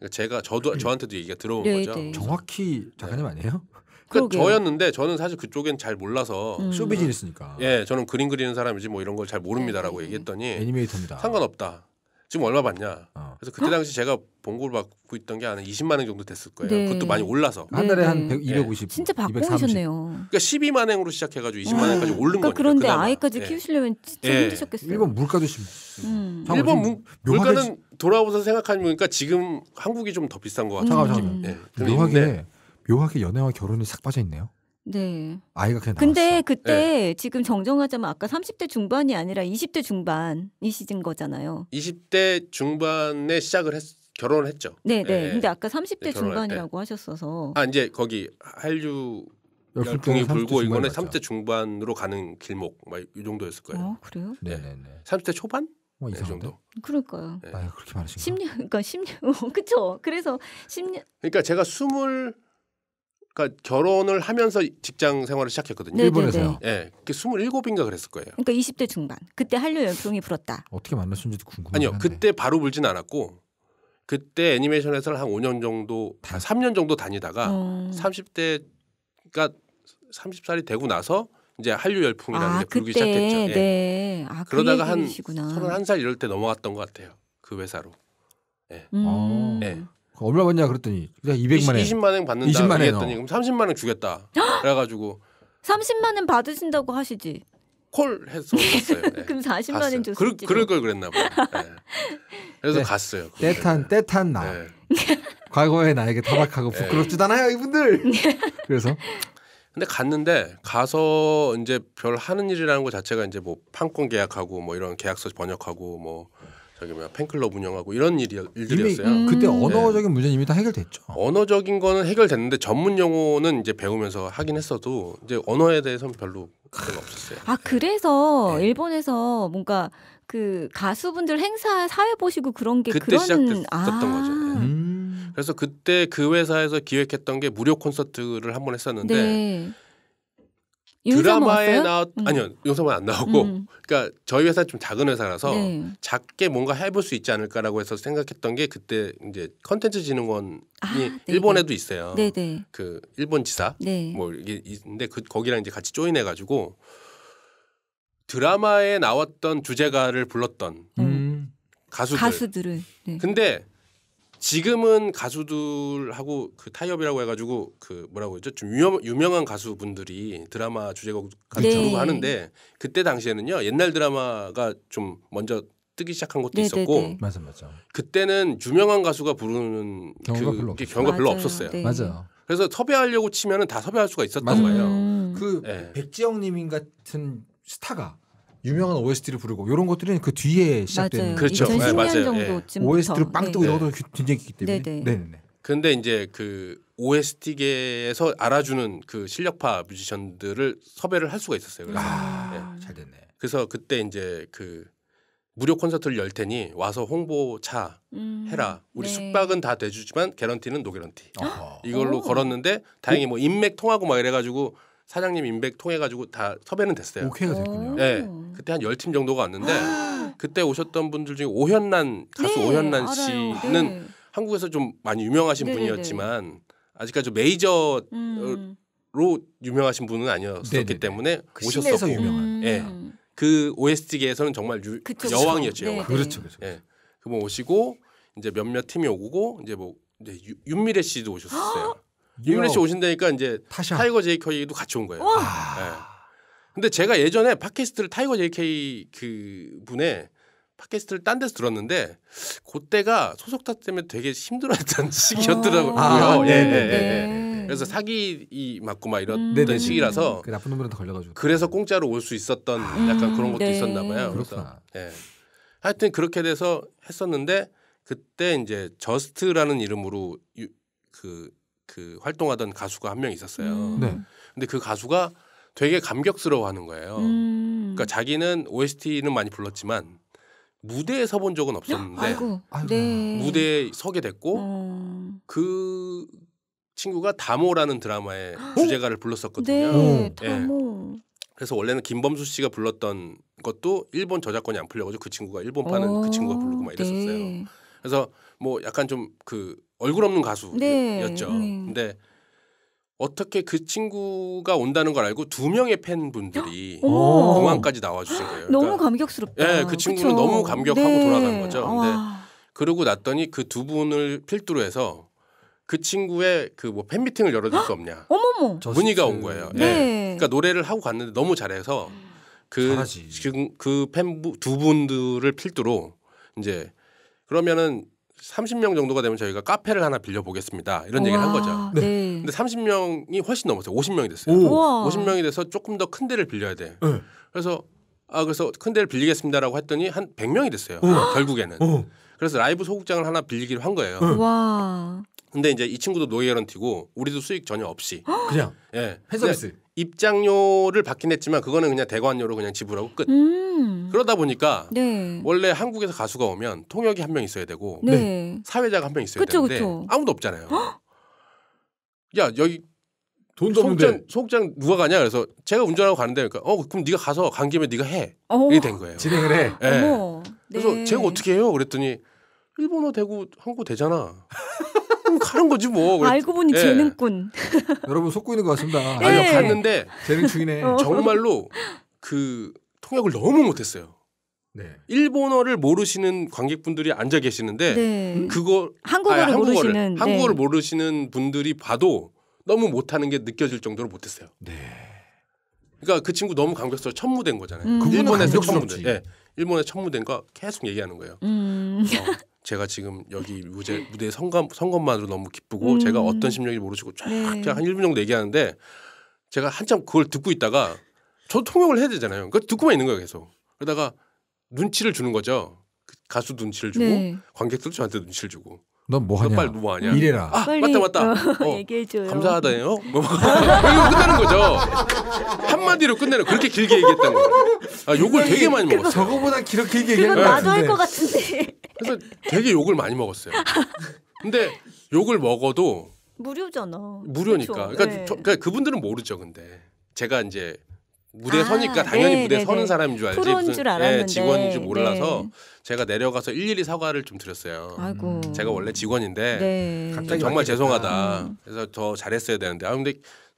그러니까 제가 저도 음. 저한테도 얘기가 들어온 네, 거죠. 네. 음. 정확히 작가님 네. 아니에요? 그러니까 저였는데 저는 사실 그쪽엔 잘 몰라서 음. 쇼비즈니스니까. 예, 저는 그림 그리는 사람이지 뭐 이런 걸 잘 모릅니다라고 네. 얘기했더니 애니메이터입니다. 상관없다. 지금 얼마 받냐? 어. 그래서 그때 당시 제가 봉급을 받고 있던 게 한 20만 원 정도 됐을 거예요. 네. 그것도 많이 올라서 한 달에 한 100, 250. 진짜 바오셨네요 그러니까 12만 행으로 시작해가지고 20만 행까지 아, 오른 그러니까 거니까. 그런데 아이까지 예. 키우시려면 진짜 예. 힘드셨겠어요. 일본 물가도 심. 음. 일본 무, 물가는 돌아오서 생각하면 그니까 지금 한국이 좀 더 비싼 것 같아요. 잠깐 잠깐. 예. 묘하게 묘하게 연애와 결혼이 싹 빠져 있네요. 네. 아이가 그냥 근데 나왔어. 그때 네. 지금 정정하자면 아까 30대 중반이 아니라 20대 중반이시진 거잖아요. 20대 중반에 시작을 했 결혼을 했죠. 네, 네. 네. 근데 아까 30대 네, 중반이라고 하셨어서 아 이제 거기 한류 열풍이 불고 이거는 30대 중반으로 가는 길목 막 이 정도였을 거예요. 어, 그래요? 네, 네, 네. 30대 초반? 어, 이 정도. 그럴까요? 아, 그렇게 말하신 거 10년 그러니까 10년. 그렇죠. 그래서 10년 그러니까 제가 20 그러니까 결혼을 하면서 직장 생활을 시작했거든요. 네, 네, 일본에서요. 네. 예, 네, 27인가 그랬을 거예요. 그러니까 20대 중반. 그때 한류 열풍이 불었다. 어떻게 만났는지도 궁금해요. 아니요, 한데. 그때 바로 불진 않았고 그때 애니메이션에서 한 5년 정도, 3년 음. 정도 다니다가 어. 30대가 30살이 그러니까 되고 나서 이제 한류 열풍이라는 아, 게 불기 그때, 시작했죠. 예. 네. 아, 그 그러다가 한 31살 이럴 때 넘어갔던 것 같아요. 그 회사로. 예. 음. 아. 예. 그 얼마 받냐 그랬더니 그냥 200만 원. 20만 원 받는다. 20만 했더니 그럼 30만 원 주겠다. 그래가지고 30만 원 받으신다고 하시지. 콜 해서 네. 갔어요. 네. 그럼 40만 원 줬어요. 그럴, 걸 그랬나 봐요. 네. 그래서 네. 갔어요. 때탄 때탄 네. 나. 네. 과거에 나에게 타박하고 부끄럽지도 않아요 이분들. 그래서 근데 갔는데 가서 이제 별 하는 일이라는 것 자체가 이제 뭐 판권 계약하고 뭐 이런 계약서 번역하고 뭐 저기 뭐야 팬클럽 운영하고 이런 일이 일들이었어요. 음. 그때 언어적인 문제는 이미 다 해결됐죠. 언어적인 거는 해결됐는데 전문 용어는 이제 배우면서 하긴 했어도 이제 언어에 대해서는 별로 그런 없었어요. 아 그래서 네. 네. 일본에서 뭔가 그 가수분들 행사 사회 보시고 그런 게 그때 그런... 시작됐었던 아. 거죠. 네. 음. 그래서 그때 그 회사에서 기획했던 게 무료 콘서트를 한 번 했었는데. 네. 뭐 드라마에 나왔 음. 아니요 용서만 안 나오고 음. 그러니까 저희 회사 좀 작은 회사라서 네. 작게 뭔가 해볼 수 있지 않을까라고 해서 생각했던 게 그때 이제 컨텐츠 진흥원이 아, 네, 네. 일본에도 있어요. 네네. 네. 그 일본 지사 네. 뭐 이게 있는데 그 거기랑 이제 같이 조인해 가지고 드라마에 나왔던 주제가를 불렀던 음. 음. 가수들. 가수들을. 네. 근데 지금은 가수들하고 그 타협이라고 해가지고 그 뭐라고 했죠? 좀 유명, 유명한 가수분들이 드라마 주제곡 가르쳐주고 네. 하는데 그때 당시에는요 옛날 드라마가 좀 먼저 뜨기 시작한 것도 네, 네 있었고 네. 맞아 맞아 그때는 유명한 가수가 부르는 경우가 그, 별로, 경우가 별로 없었어요. 네. 맞아 그래서 섭외하려고 치면은 다 섭외할 수가 있었던 맞아요. 음. 거예요. 그 네. 백지영 님인 같은 스타가 유명한 OST를 부르고 이런 것들은 그 뒤에 시작되는 그렇죠. 2010년 네, 맞아요. 정도쯤 예. o s t 를빵 네. 뜨고 네. 이런 것도 굉장히 있기 때문에. 네네. 네네. 근데 이제 그 OST계에서 알아주는 그 실력파 뮤지션들을 섭외를 할 수가 있었어요. 그래서 아, 네. 잘 됐네. 그래서 그때 이제 그 무료 콘서트를 열 테니 와서 홍보차 음, 해라. 우리 네. 숙박은 다 돼주지만 개런티는 노개런티. 이걸로 오. 걸었는데 다행히 뭐 인맥 통하고 막 이래가지고 사장님 인맥 통해 가지고 다 섭외는 됐어요. 오케이가 됐군요. 네, 그때 한 열 팀 정도가 왔는데 아. 그때 오셨던 분들 중에 오현란 가수 네, 오현란 씨는 네. 한국에서 좀 많이 유명하신 네, 네, 네. 분이었지만 아직까지 메이저로 음. 유명하신 분은 아니었기 었네네 네, 때문에 그 오셨었고, 유명한. 예, 네. 그 OST계에서는 정말 유, 그쵸, 여왕이었죠. 여왕. 그렇죠, 그렇죠. 예, 그렇죠. 그분 오시고 이제 몇몇 팀이 오고 이제 뭐 이제 유, 윤미래 씨도 오셨어요. 유민혜 씨 어. 오신다니까 이제 타샤. 타이거 JK도 같이 온 거예요. 아. 네. 근데 제가 예전에 팟캐스트를 타이거 JK 그 분의 팟캐스트를 딴 데서 들었는데 그때가 소속사 때문에 되게 힘들어했던 시기였더라고요. 아, 네, 네, 네. 그래서 사기 이 맞고 막 이런 음. 시기라서 그 나쁜 놈들한테 걸려가지고 그래서 공짜로 올 수 있었던 음. 약간 그런 것도 네. 있었나 봐요. 그래서 예. 하여튼 그렇게 돼서 했었는데 그때 이제 저스트라는 이름으로 유, 그그 활동하던 가수가 한 명 있었어요. 음. 네. 근데 그 가수가 되게 감격스러워하는 거예요. 음. 그러니까 자기는 OST는 많이 불렀지만 무대에 서본 적은 없었는데 아이고. 아이고. 네. 무대에 서게 됐고 어. 그 친구가 다모라는 드라마의 주제가를 불렀었거든요. 네, 다모. 예. 그래서 원래는 김범수 씨가 불렀던 것도 일본 저작권이 안 풀려가지고 그 친구가 일본판은 그 어. 친구가 부르고 막 이랬었어요. 네. 그래서 뭐 약간 좀그 얼굴 없는 가수였죠. 네. 네. 근데 어떻게 그 친구가 온다는 걸 알고 두 명의 팬분들이 어? 공항까지 나와주신 거예요. 그러니까 너무 감격스럽다. 예, 그 친구는 그쵸? 너무 감격하고 네. 돌아간 거죠. 아. 근데 그러고 났더니 그 두 분을 필두로 해서 그 친구의 그 뭐 팬미팅을 열어줄 수 없냐. 어머머. 문의가 온 거예요. 예. 네. 예. 그러니까 노래를 하고 갔는데 너무 잘해서 그지 지금 그 팬 두 분들을 필두로 이제 그러면은 3 0명 정도가 되면 저희가 카페를 하나 빌려 보겠습니다. 이런 얘기를 한 거죠. 네. 네. 근데 3 0 명이 훨씬 넘었어요. 5 0 명이 됐어요. 5 0 명이 돼서 조금 더 큰 데를 빌려야 돼. 네. 그래서 아 그래서 큰 데를 빌리겠습니다라고 했더니 한1 0 0명이 됐어요. 오. 결국에는. 오. 그래서 라이브 소극장을 하나 빌리기로 한 거예요. 네. 와. 근데 이제 이 친구도 노예 개런티고 우리도 수익 전혀 없이 그냥 예 회사비스 입장료를 받긴 했지만 그거는 그냥 대관료로 그냥 지불하고 끝. 음. 그러다 보니까 네. 원래 한국에서 가수가 오면 통역이 한 명 있어야 되고 네. 사회자가 한 명 있어야 그쵸, 되는데 그쵸. 아무도 없잖아요. 헉? 야 여기 돈 송장 송장 누가 가냐 그래서 제가 운전하고 가는데 그러니까 어 그럼 네가 가서 간 김에 네가 해 어. 이게 된 거예요. 진행을 해. 예. 네. 그래서 제가 어떻게 해요? 그랬더니 일본어 대고 한국 되잖아. 하는 거지 뭐. 알고 보니 예. 재능꾼. 여러분 속고 있는 것 같습니다. 예. 아니 갔는데 재능충이네. 어. 정말로 그 통역을 너무 못했어요. 네. 일본어를 모르시는 관객분들이 앉아 계시는데 네. 그거 한국어를, 아니, 한국어를 모르시는 네. 한국어를 네. 모르시는 분들이 봐도 너무 못하는 게 느껴질 정도로 못했어요. 네. 그러니까 그 친구 너무 감격스러워 천무된 거잖아요. 음. 일본에서 첫 무대. 예. 일본의 천무된거 계속 얘기하는 거예요. 음. 어. 제가 지금 여기 무대 무대에 선, 것, 선 것만으로 너무 기쁘고 음. 제가 어떤 심정인지 모르시고 쫙한 네. 한 1분 정도 얘기하는데 제가 한참 그걸 듣고 있다가 저 통역을 해야 되잖아요. 그러니까 듣고만 있는 거예요, 계속. 그러다가 눈치를 주는 거죠. 그 가수 눈치를 주고 네. 관객들 저한테 눈치를 주고. 넌뭐 하냐? 빨리 뭐 하냐? 이래라. 아, 맞다 맞다. 어, 어. 얘기해줘요. 감사하다요. 뭐, 뭐. 이거 끝나는 거죠. 한마디로 끝내는 그렇게 길게 얘기했던 거예요. 아, 욕을 되게 많이 먹었어. 저거보다 길게 얘기한 거같은 나도 할 것 같은데. 그래서 되게 욕을 많이 먹었어요. 근데 욕을 먹어도 무료잖아. 무료니까. 그쵸? 그러니까, 네. 저, 그러니까 그분들은 모르죠. 근데 제가 이제 무대 아, 서니까 당연히 네, 무대 네, 서는 네. 사람인 줄 알지 무슨 줄 알았는데. 네, 직원인 줄 몰라서 네. 제가 내려가서 일일이 사과를 좀 드렸어요. 아이고. 음. 제가 원래 직원인데 네. 갑자기 정말 죄송하다. 음. 그래서 더 잘했어야 되는데 아 근데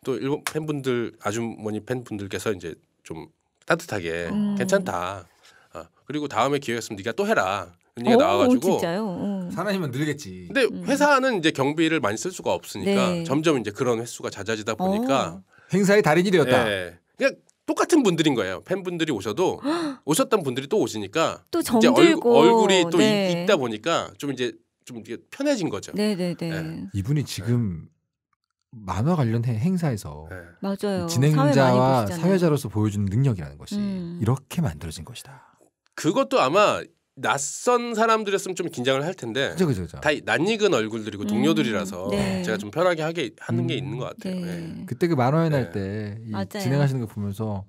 또 일본 팬분들 아주머니 팬분들께서 이제 좀 따뜻하게 음. 괜찮다. 아, 그리고 다음에 기회가 있으면 네가 또 해라. 은행에 나와가지고 오. 어. 사람이면 늘겠지. 근데 음. 회사는 이제 경비를 많이 쓸 수가 없으니까 네. 점점 이제 그런 횟수가 잦아지다 보니까 오. 어. 행사의 달인이 되었다. 예. 그냥 똑같은 분들인 거예요. 팬분들이 오셔도 오셨던 분들이 또 오시니까 또 정들고 얼굴이 또 네. 있, 있다 보니까 좀 이제 좀 이게 편해진 거죠. 네네네. 네, 네. 네. 이분이 지금 만화 관련 행사에서 네. 맞아요. 진행자와 사회 사회자로서 보여주는 능력이라는 것이 음. 이렇게 만들어진 것이다. 그것도 아마 낯선 사람들이었으면 좀 긴장을 할 텐데 그죠, 그죠, 그죠. 다 낯익은 얼굴들이고 음. 동료들이라서 음, 네. 제가 좀 편하게 하게 하는 게 음. 있는 것 같아요. 네. 네. 그때 그 만화연 할때 네. 진행하시는 거 보면서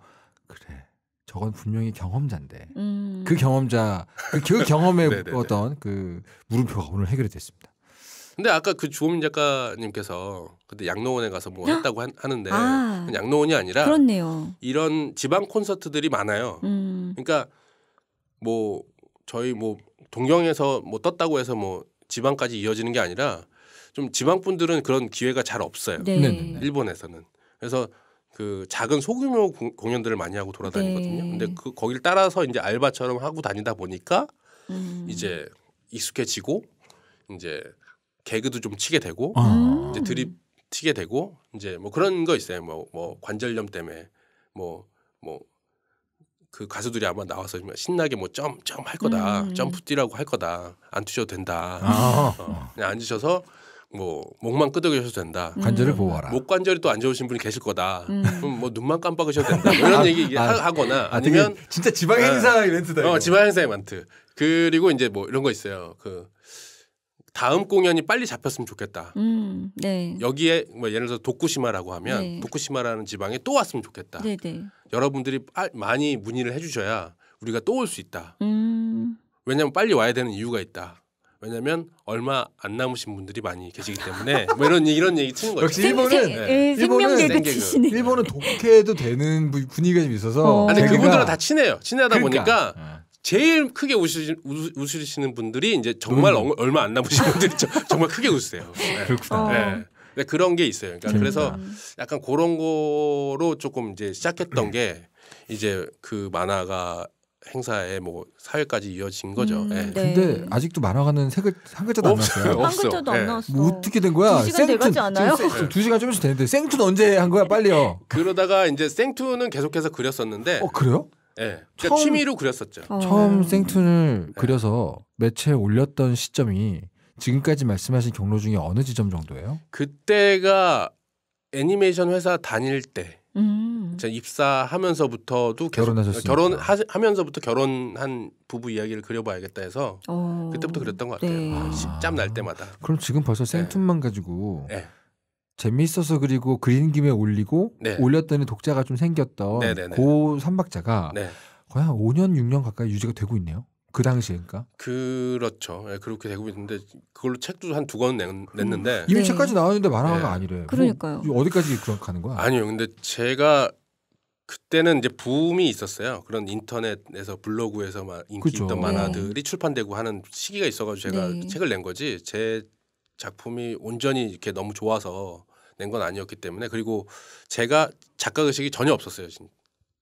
그래 저건 분명히 경험자인데 음. 그 경험자 그, 그 경험의 네, 네, 어떤 그 물음표가 오늘 해결이 됐습니다. 근데 아까 그 주호민 작가님께서 그때 양로원에 가서 뭐 했다고 하, 는데 아. 양로원이 아니라 그렇네요. 이런 지방 콘서트들이 많아요. 음. 그러니까 뭐 저희 뭐 동경에서 뭐 떴다고 해서 뭐 지방까지 이어지는 게 아니라 좀 지방 분들은 그런 기회가 잘 없어요. 네. 네. 네. 일본에서는 그래서 그 작은 소규모 공연들을 많이 하고 돌아다니거든요. 네. 근데 그 거길 따라서 이제 알바처럼 하고 다니다 보니까 음. 이제 익숙해지고 이제 개그도 좀 치게 되고 아. 이제 드립 치게 되고 이제 뭐 그런 거 있어요. 뭐뭐 뭐 관절염 때문에 뭐뭐 뭐, 뭐그 가수들이 아마 나와서 뭐 신나게 뭐 점, 점할 거다. 음. 점프 뛰라고 할 거다. 안 뛰셔도 된다. 아. 어, 그냥 앉으셔서 뭐 목만 끄덕이셔도 된다. 음. 관절을 보호하라. 목 관절이 또 안 좋으신 분이 계실 거다. 음. 뭐 눈만 깜빡이셔도 된다. 뭐 이런 아, 얘기 아, 하거나 아, 아니면 진짜 지방 행사 아, 어, 이벤트다. 어, 지방 행사의 멘트. 그리고 이제 뭐 이런 거 있어요. 그 다음 공연이 빨리 잡혔으면 좋겠다. 음, 네. 여기에 뭐 예를 들어 서 도쿠시마라고 하면 네. 도쿠시마라는 지방에 또 왔으면 좋겠다. 네, 네. 여러분들이 많이 문의를 해주셔야 우리가 또 올 수 있다. 음. 왜냐하면 빨리 와야 되는 이유가 있다. 왜냐면 얼마 안 남으신 분들이 많이 계시기 때문에 뭐 이런 이런 얘기 치는 거죠. 역시 일본은 네. 예, 일본은 일본은 독해도 되는 분위기가 좀 있어서. 어. 아니 그분들은 다 친해요. 친하다 그러니까. 보니까. 그니까 네. 제일 크게 웃으시, 는 분들이 이제 정말 음. 얼마 안 남으신 분들이 죠 정말 크게 웃으세요. 네. 그렇구나. 네. 네. 그런 게 있어요. 그러니까 그래서 약간 그런 거로 조금 이제 시작했던 게 이제 그 만화가 행사에 뭐 사회까지 이어진 거죠. 음, 네. 네. 근데 아직도 만화가는 세 글, 한 글자도 없어요. 안나어요한 글자도 네. 안나어뭐 어떻게 된 거야? 두 시간 돼가지 않아요? 네. 두 시간 좀씩 되는데 생투는 언제 한 거야? 빨리요. 그러다가 이제 생투는 계속해서 그렸었는데. 어 그래요? 네. 그러니까 취미로 그렸었죠. 어. 처음 네. 생툰을 네. 그려서 매체에 올렸던 시점이 지금까지 말씀하신 경로 중에 어느 지점 정도예요? 그때가 애니메이션 회사 다닐 때. 음. 입사하면서부터도 결혼하셨어요. 결혼하면서부터 결혼한 부부 이야기를 그려봐야겠다 해서 오. 어. 그때부터 그랬던 것 같아요. 네. 아. 짬날 때마다. 그럼 지금 벌써 네. 생툰만 네. 가지고 네. 재미있어서 그리고 그린 김에 올리고 네. 올렸더니 독자가 좀 생겼던 네네네. 그 네, 네, 네. 삼박자가 네. 거의 한 5년 6년 가까이 유지가 되고 있네요. 그 당시에 그러 그러니까. 그렇죠. 예, 그렇게 되고 있는데 그걸로 책도 한 두 권 냈는데 이미 네. 책까지 나왔는데 만화가 아니래. 뭐 그러니까요. 뭐, 어디까지 그렇게 가는 거야? 아니요. 근데 제가 그때는 이제 붐이 있었어요. 그런 인터넷에서 블로그에서 막 인기 그쵸. 있던 만화들이 출판되고 하는 시기가 있어가지고 제가 책을 낸 거지. 제 작품이 온전히 이렇게 너무 좋아서 낸 건 아니었기 때문에 그리고 제가 작가 의식이 전혀 없었어요.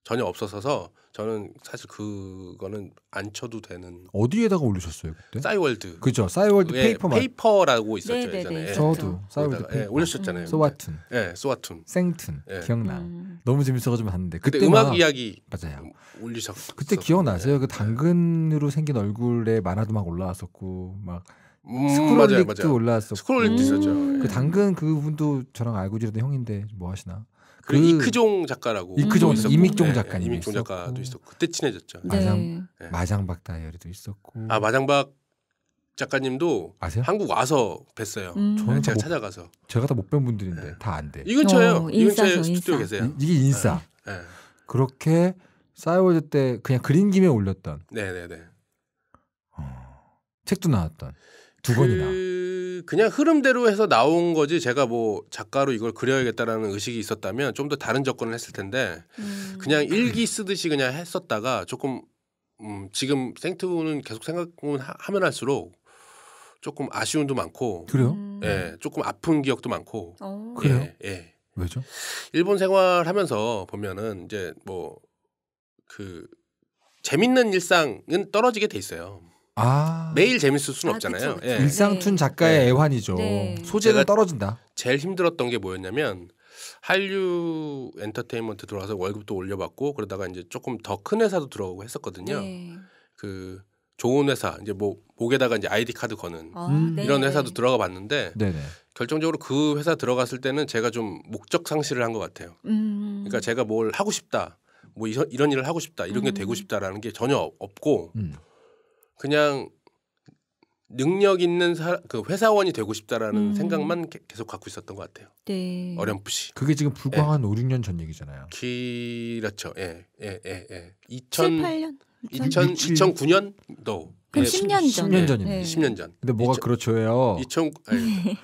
전혀 없었어서 저는 사실 그거는 안 쳐도 되는 어디에다가 올리셨어요 그때? 싸이월드 그죠 싸이월드 예, 페이퍼 페이퍼라고 있었죠 네네네, 네, 예전에 네. 저도 예, 싸이월드 예, 올렸었잖아요 소와툰 예 소와툰 생툰 예. 기억나 음. 너무 재밌어가지고 봤는데 그때, 음악 이야기 맞아요 올리셨 그때 기억나세요 그 예. 그 당근으로 생긴 얼굴에 만화도 막 올라왔었고 막 음, 스크롤릭도 올라왔어 스크롤릭도 음. 있었죠. 음. 그 예. 당근 그분도 저랑 알고 지내던 형인데 뭐 하시나. 그, 그 이크종 작가라고 이크종 있 이믹종 네, 작가님 네, 이믹종 있었고. 작가도 있었고 그때 친해졌죠. 네. 마장 네. 마장박 다이어리도 있었고 아 마장박 작가님도 아세요? 한국 와서 뵀어요. 음. 저는 제가 못, 찾아가서 제가 다 못 뵌 분들인데 네. 다안 돼. 이 근처에요. 어, 이근처 스튜디오 계세요. 이, 게 인싸. 네. 네. 그렇게 싸이월드 때 그냥 그린 김에 올렸던. 네네네. 네, 어, 책도 나왔던. 두 번이나. 그... 냥 흐름대로 해서 나온 거지 제가 뭐 작가로 이걸 그려야겠다라는 의식이 있었다면 좀 더 다른 접근을 했을 텐데 음... 그냥 일기 쓰듯이 그냥 했었다가 조금 음, 지금 생트부는 계속 생각 하, 면 할수록 조금 아쉬움도 많고 그래요? 음. 예, 조금 아픈 기억도 많고 오. 어. 예, 그래요? 예. 왜죠? 일본 생활하면서 보면은 이제 뭐 그 재밌는 일상은 떨어지게 돼 있어요. 아. 매일 재밌을 수는 아, 없잖아요. 그쵸, 그쵸. 예. 일상툰 네. 작가의 네. 애환이죠. 네. 소재는 떨어진다. 제일 힘들었던 게 뭐였냐면 한류 엔터테인먼트 들어와서 월급도 올려받고 그러다가 이제 조금 더 큰 회사도 들어가고 했었거든요. 네. 그 좋은 회사 이제 뭐 목에다가 이제 아이디 카드 거는 아, 음. 네. 이런 회사도 들어가 봤는데 결정적으로 그 회사 들어갔을 때는 제가 좀 목적 상실을 한 것 같아요. 음. 그러니까 제가 뭘 하고 싶다, 뭐 이런 이 일을 하고 싶다 이런 게 음. 되고 싶다라는 게 전혀 없고. 음. 그냥 능력 있는 사, 그 회사원이 되고 싶다라는 음. 생각만 게, 계속 갖고 있었던 것 같아요. 네. 어렴풋이. 그게 지금 불과 예. 한 5, 6년 전 얘기잖아요. 그렇죠. 예. 예, 예, 예. 2000 7, 8년? 2000 2007. 2009년도 그럼 네, 10년 전. 10년 전입니다. 네. 10년 전. 근데 뭐가 2000, 그렇죠예요? 2000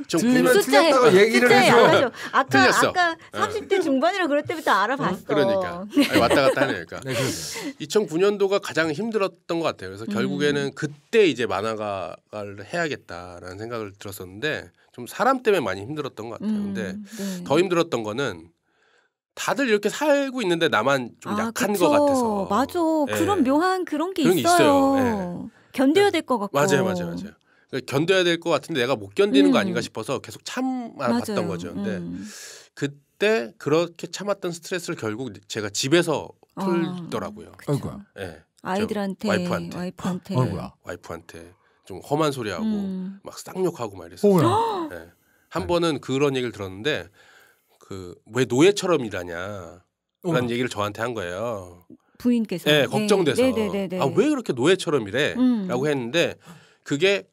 2009년 틀렸다고 얘기를 해서 아까 틀렸어. 아까 30대 어. 중반이라 그럴 때부터 알아봤어. 그러니까 네. 아니, 왔다 갔다 하니까 그러니까. 네, 그렇죠. 2009년도가 가장 힘들었던 것 같아요. 그래서 음. 결국에는 그때 이제 만화가를 해야겠다라는 생각을 들었었는데 좀 사람 때문에 많이 힘들었던 것 같아요. 음. 근데 네. 더 힘들었던 거는 다들 이렇게 살고 있는데 나만 좀 아, 약한 그쵸. 것 같아서. 맞아. 네. 그런 묘한 그런 게 그런 있어요. 게 있어요. 네. 견뎌야 될 것 같고. 맞아요, 맞아요, 맞아요. 그러니까 견뎌야 될 것 같은데 내가 못 견디는 음. 거 아닌가 싶어서 계속 참아봤던 거죠. 근데 음. 그때 그렇게 참았던 스트레스를 결국 제가 집에서 아, 풀더라고요. 아이고. 예. 아이들한테 와이프한테 와이프한테 아, 와이프한테 좀 험한 소리하고 음. 막 쌍욕하고 막 이랬어요. 네. 예. 한 번은 그런 얘기를 들었는데 그 왜 노예처럼 일하냐 라는 얘기를 저한테 한 거예요. 부인께서 네, 네. 걱정돼서 아왜 그렇게 노예처럼 이래라고 음. 했는데 그게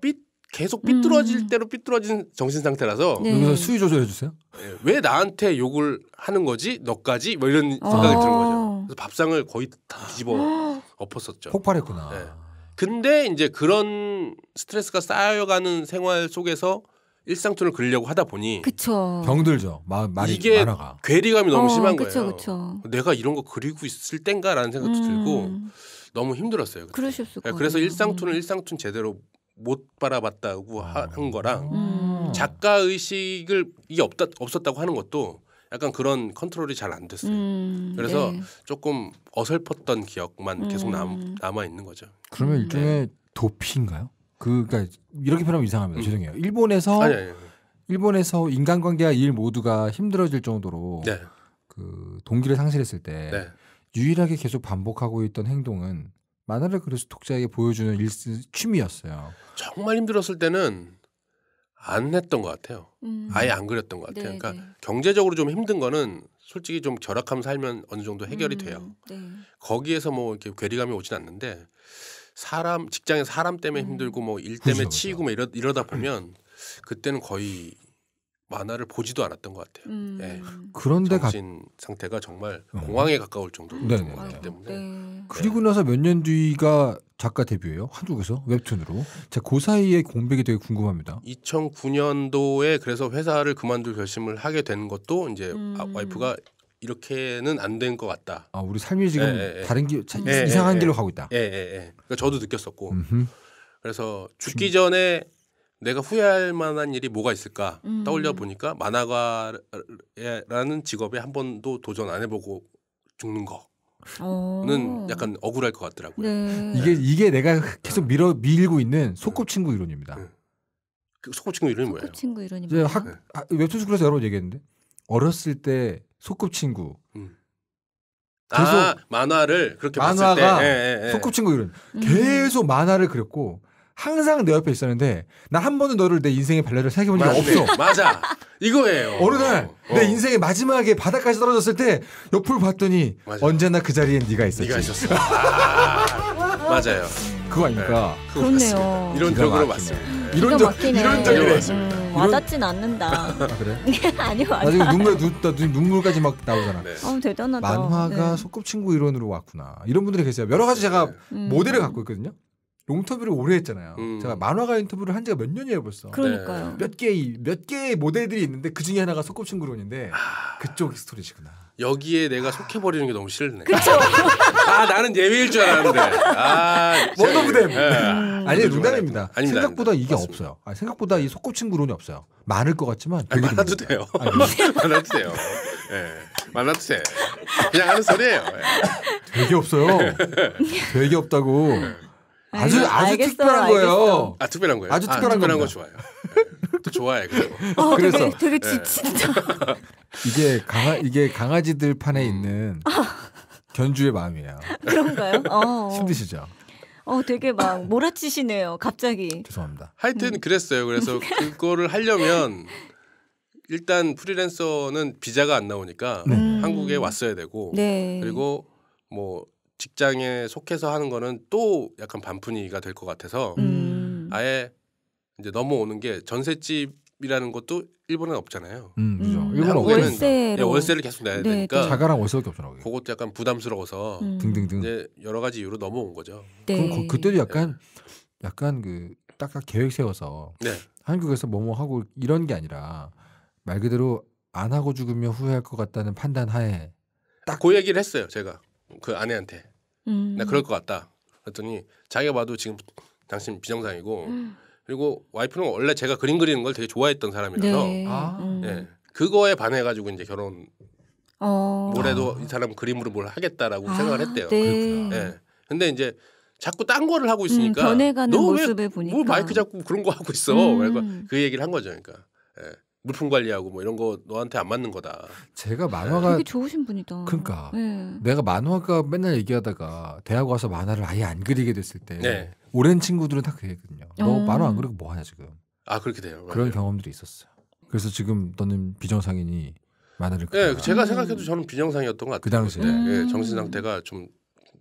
삐 계속 음. 삐뚤어질 대로 삐뚤어진 정신 상태라서 네. 여기서 수위 조절해 주세요. 네, 왜 나한테 욕을 하는 거지? 너까지? 뭐 이런 어. 생각이 아. 드는 거죠. 그래서 밥상을 거의 다 뒤집어 엎었었죠. 폭발했구나. 네. 근데 이제 그런 스트레스가 쌓여가는 생활 속에서 일상툰을 그리려고 하다 보니 그쵸. 병들죠. 마, 말이 이게 만화가. 괴리감이 너무 어, 심한 그쵸, 거예요. 그쵸. 내가 이런 거 그리고 있을 땐가라는 생각도 음. 들고 너무 힘들었어요. 그러셨을 예, 거예요. 그래서 일상툰을일상툰 제대로 못 바라봤다고 음. 한 거랑 음. 작가 의식을 이게 없다 없었다고 하는 것도 약간 그런 컨트롤이 잘 안 됐어요. 음, 그래서 네. 조금 어설펐던 기억만 계속 남, 음. 남아 있는 거죠. 그러면 음. 일종의 네. 도피인가요? 그니까 그러니까 이렇게 표현하면 이상합니다. 음. 죄송해요. 일본에서 아니, 아니, 아니. 일본에서 인간관계와 일 모두가 힘들어질 정도로 네. 그 동기를 상실했을 때 네. 유일하게 계속 반복하고 있던 행동은 만화를 그래서 독자에게 보여주는 일 취미였어요. 정말 힘들었을 때는 안 했던 것 같아요. 음. 아예 안 그렸던 것 같아요. 네, 그러니까 네. 경제적으로 좀 힘든 거는 솔직히 좀절약하면 살면 어느 정도 해결이 음. 돼요. 네. 거기에서 뭐 이렇게 괴리감이 오진 않는데 사람 직장에 사람 때문에 음. 힘들고 뭐 일 때문에 그렇 그렇죠. 치이고 뭐 이러, 이러다 보면 그때는 거의 만화를 보지도 않았던 것 같아요. 음. 네. 그런데 정신 가... 상태가 정말 어. 공황에 가까울 정도로같기 네, 네, 네. 때문에 네. 그리고 나서 몇 년 뒤가 작가 데뷔예요 한국에서 웹툰으로. 제그 사이에 공백이 되게 궁금합니다. 2009년도에 그래서 회사를 그만둘 결심을 하게 된 것도 이제 아, 음. 와이프가 이렇게는 안 된 것 같다. 아 우리 삶이 지금 예, 예, 예. 다른 길 예, 이상한 예, 예. 길로 가고 있다. 예예예. 그러니까 저도 느꼈었고 음흠. 그래서 죽기 전에 내가 후회할 만한 일이 뭐가 있을까 음. 떠올려 보니까 만화가라는 직업에 한 번도 도전 안 해보고 죽는 거. 는 어. 약간 억울할 것 같더라고요. 네. 이게 이게 내가 계속 밀어 밀고 있는 소꿉친구 이론입니다. 네. 그 소꿉친구 이론이 뭐예요? 소꿉친구 이론이 뭐예요? 학 아, 웹툰 스쿨에서 여러 번 얘기했는데 어렸을 때 소꿉친구. 음. 계속 아, 만화를 그렇게 만화가 봤을 때 예, 예, 예. 소꿉친구 이런 음. 계속 만화를 그렸고 항상 내 옆에 있었는데 나 한 번도 너를 내인생의 발레를 생각해본 적이 없어. 맞아. 이거예요. 어느 날내 어. 어. 인생의 마지막에 바닥까지 떨어졌을 때 옆을 봤더니 맞아. 언제나 그 자리에 네가 있었지. 네가 있었어. 아, 맞아요. 그거 아닙니까? 네. 그거 그렇네요. 맞습니다. 이런 적으로 봤어요. 네. 이런 적 이런 적이 네. 습니다 뭐 와닿진 않는다. 아, 그래? 네, 아니요, 아니 눈물, 눈, 나 눈물까지 막 나오잖아. 네. 어, 대단하다. 만화가 네. 소꿉친구 이론으로 왔구나. 이런 분들이 계세요. 여러 가지 제가 네. 음. 모델을 갖고 있거든요. 롱터뷰를 오래 했잖아요. 음. 제가 만화가 인터뷰를 한 지가 몇 년이에요 벌써. 그러니까요. 네. 몇 개의 몇 개의 모델들이 있는데 그 중에 하나가 소꿉친구론인데 아. 그쪽 스토리시구나. 여기에 내가 속해버리는 게 너무 싫네. 그렇죠. 아 나는 예외일 줄 알았는데. 원더부댐. 아, 네. 예. 음. 아니 농담입니다. 아닙니다, 생각보다 아닙니다. 이게 맞습니다. 없어요. 아니, 생각보다 이 속꼽친 구론이 없어요. 많을 것 같지만 아니, 많아도 돼요. 아니, 많아도 네. 돼요. 예. 만나도 돼. 그냥 하는 소리예요. 예. 되게 없어요. 되게 없다고. 아, 아주 아니, 아주 알겠어, 특별한 알겠어. 거예요. 아 특별한 거예요. 아주 특별한, 아, 특별한 거 좋아요. 예. 또 좋아해 그리고. 어, 그래서 되게, 되게 지, 예. 진짜. 이게 강아 이게 강아지들 판에 음. 있는 아. 견주의 마음이에요. 그런가요? 어. 힘드시죠? 어, 되게 막 몰아치시네요. 갑자기. 죄송합니다. 하여튼 음. 그랬어요. 그래서 그거를 하려면 일단 프리랜서는 비자가 안 나오니까 네. 음. 한국에 왔어야 되고 네. 그리고 뭐 직장에 속해서 하는 거는 또 약간 반푼이가 될 것 같아서 음. 아예 이제 넘어오는 게 전셋집 이라는 것도 일본은 없잖아요. 음, 음, 그죠. 음. 월세 예, 네, 네, 월세를 계속 내야 네, 되니까 자가랑 월세밖에 없잖아요. 그것도 약간 부담스러워서 음. 등등등 이제 여러 가지 이유로 넘어온 거죠. 네. 그 그, 때도 네. 약간 약간 그 딱딱 계획 세워서 네. 한국에서 뭐뭐 하고 이런 게 아니라 말 그대로 안 하고 죽으면 후회할 것 같다는 판단 하에 딱그 얘기를 했어요. 제가 그 아내한테 음. 나 그럴 것 같다. 그랬더니 자기가 봐도 지금 당신 비정상이고. 음. 그리고 와이프는 원래 제가 그림 그리는 걸 되게 좋아했던 사람이라서 네. 아. 음. 예. 그거에 반해가지고 이제 결혼 어. 올해도 이 사람 그림으로 뭘 하겠다라고 아, 생각을 했대요. 네. 예. 근데 이제 자꾸 딴 거를 하고 음, 있으니까 음, 변해가는 모습에 뭐 보니까 뭐 마이크 자꾸 그런 거 하고 있어. 음. 그그 얘기를 한 거죠. 그러니까 예. 물품 관리하고 뭐 이런 거 너한테 안 맞는 거다. 제가 예. 만화가 되게 좋으신 분이다. 그러니까 네. 내가 만화가 맨날 얘기하다가 대학 와서 만화를 아예 안 그리게 됐을 때 네. 오랜 친구들은 다 그랬거든요. 너 어. 안 그리고 뭐 하냐 지금. 아 그렇게 돼요. 맞아요. 그런 경험들이 있었어요. 그래서 지금 너는 비정상이니 만화를. 예, 네, 제가 생각해도 저는 비정상이었던 것 같아요. 그 당시에 네, 예, 음. 정신 상태가 좀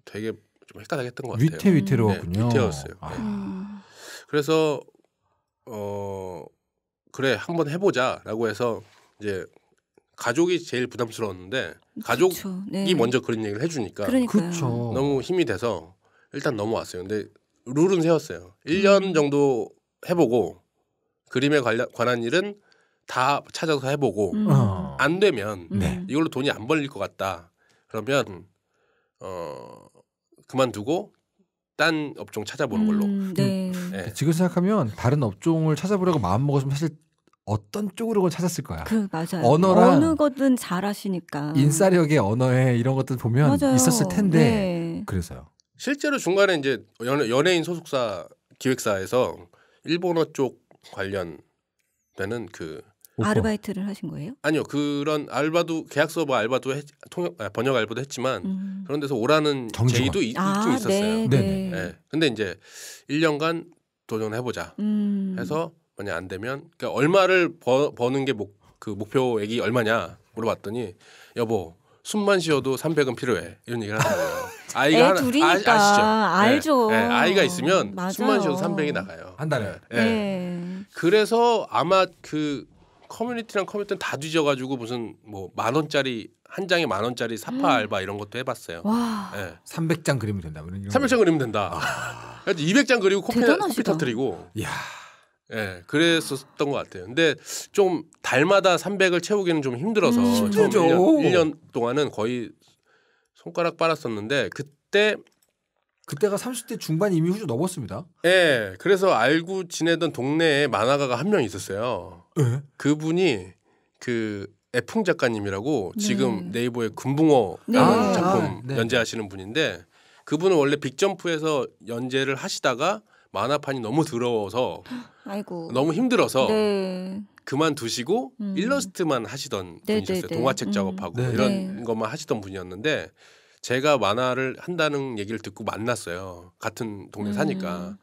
되게 좀 헷갈리겠던 것 같아요. 위태 위태로웠군요. 네, 위태였어요. 아. 네. 그래서 어 그래 한 번 해보자라고 해서 이제 가족이 제일 부담스러웠는데 가족이 그쵸, 네. 먼저 그런 얘기를 해주니까 그러니까요. 너무 힘이 돼서 일단 넘어왔어요. 근데 룰은 세웠어요. 1년 음. 정도 해보고 그림에 관련, 관한 일은 다 찾아서 해보고 음. 어. 안 되면 음. 네. 이걸로 돈이 안 벌릴 것 같다. 그러면 어 그만두고 딴 업종 찾아보는 걸로. 음, 네. 음. 네. 지금 생각하면 다른 업종을 찾아보려고 마음 먹었으면 사실 어떤 쪽으로 찾았을 거야. 그 맞아요. 언어랑 어느 거든 잘하시니까. 인싸력의 언어에 이런 것들 보면 맞아요. 있었을 텐데. 네. 그래서요. 실제로 중간에 이제 연예, 인 소속사 기획사에서 일본어 쪽 관련되는 그 아르바이트를 하신 거예요? 아니요 그런 알바도 계약서 뭐 알바도 했, 통역 아, 번역 알바도 했지만 음. 그런 데서 오라는 정중앙. 제의도 있, 아, 좀 있었어요. 네, 네. 네. 근데 이제 1년간 도전해보자 음. 해서 만약 안 되면 그러니까 얼마를 버, 버는 게목그 목표액이 얼마냐 물어봤더니 여보 숨만 쉬어도 300은 필요해 이런 얘기를 하더라고요. 아이가 애 둘이니까 아, 알죠. 네, 네, 아이가 있으면 맞아 숨만 쉬어도 300이 나가요. 한 달에. 네. 네. 네. 그래서 아마 그 커뮤니티랑 커뮤니티는 다 뒤져가지고 무슨 뭐 만 원짜리 한 장에 만 원짜리 사파 음. 알바 이런 것도 해봤어요. 와. 네. 300장 그리면 된다. 이런 300장 그리면 된다. 아. 200장 그리고 코피, 코피 터트리고. 야. 예, 네, 그랬었던 것 같아요. 근데 좀 달마다 300을 채우기는 좀 힘들어서 음, 처음 1년, 1년 동안은 거의 손가락 빨았었는데 그때 그때가 30대 중반 이미 후주 넘었습니다. 예. 그래서 알고 지내던 동네에 만화가가 한 명 있었어요. 예? 그분이 그 애풍 작가님이라고 네. 지금 네이버에 금붕어 네. 그 아, 작품 네. 연재하시는 분인데 그분은 원래 빅점프에서 연재를 하시다가 만화판이 너무 더러워서 아이고. 너무 힘들어서 네. 그만두시고 음. 일러스트만 하시던 네 분이셨어요. 네, 네. 동화책 음. 작업하고 네. 이런 네. 것만 하시던 분이었는데 제가 만화를 한다는 얘기를 듣고 만났어요. 같은 동네 음. 사니까.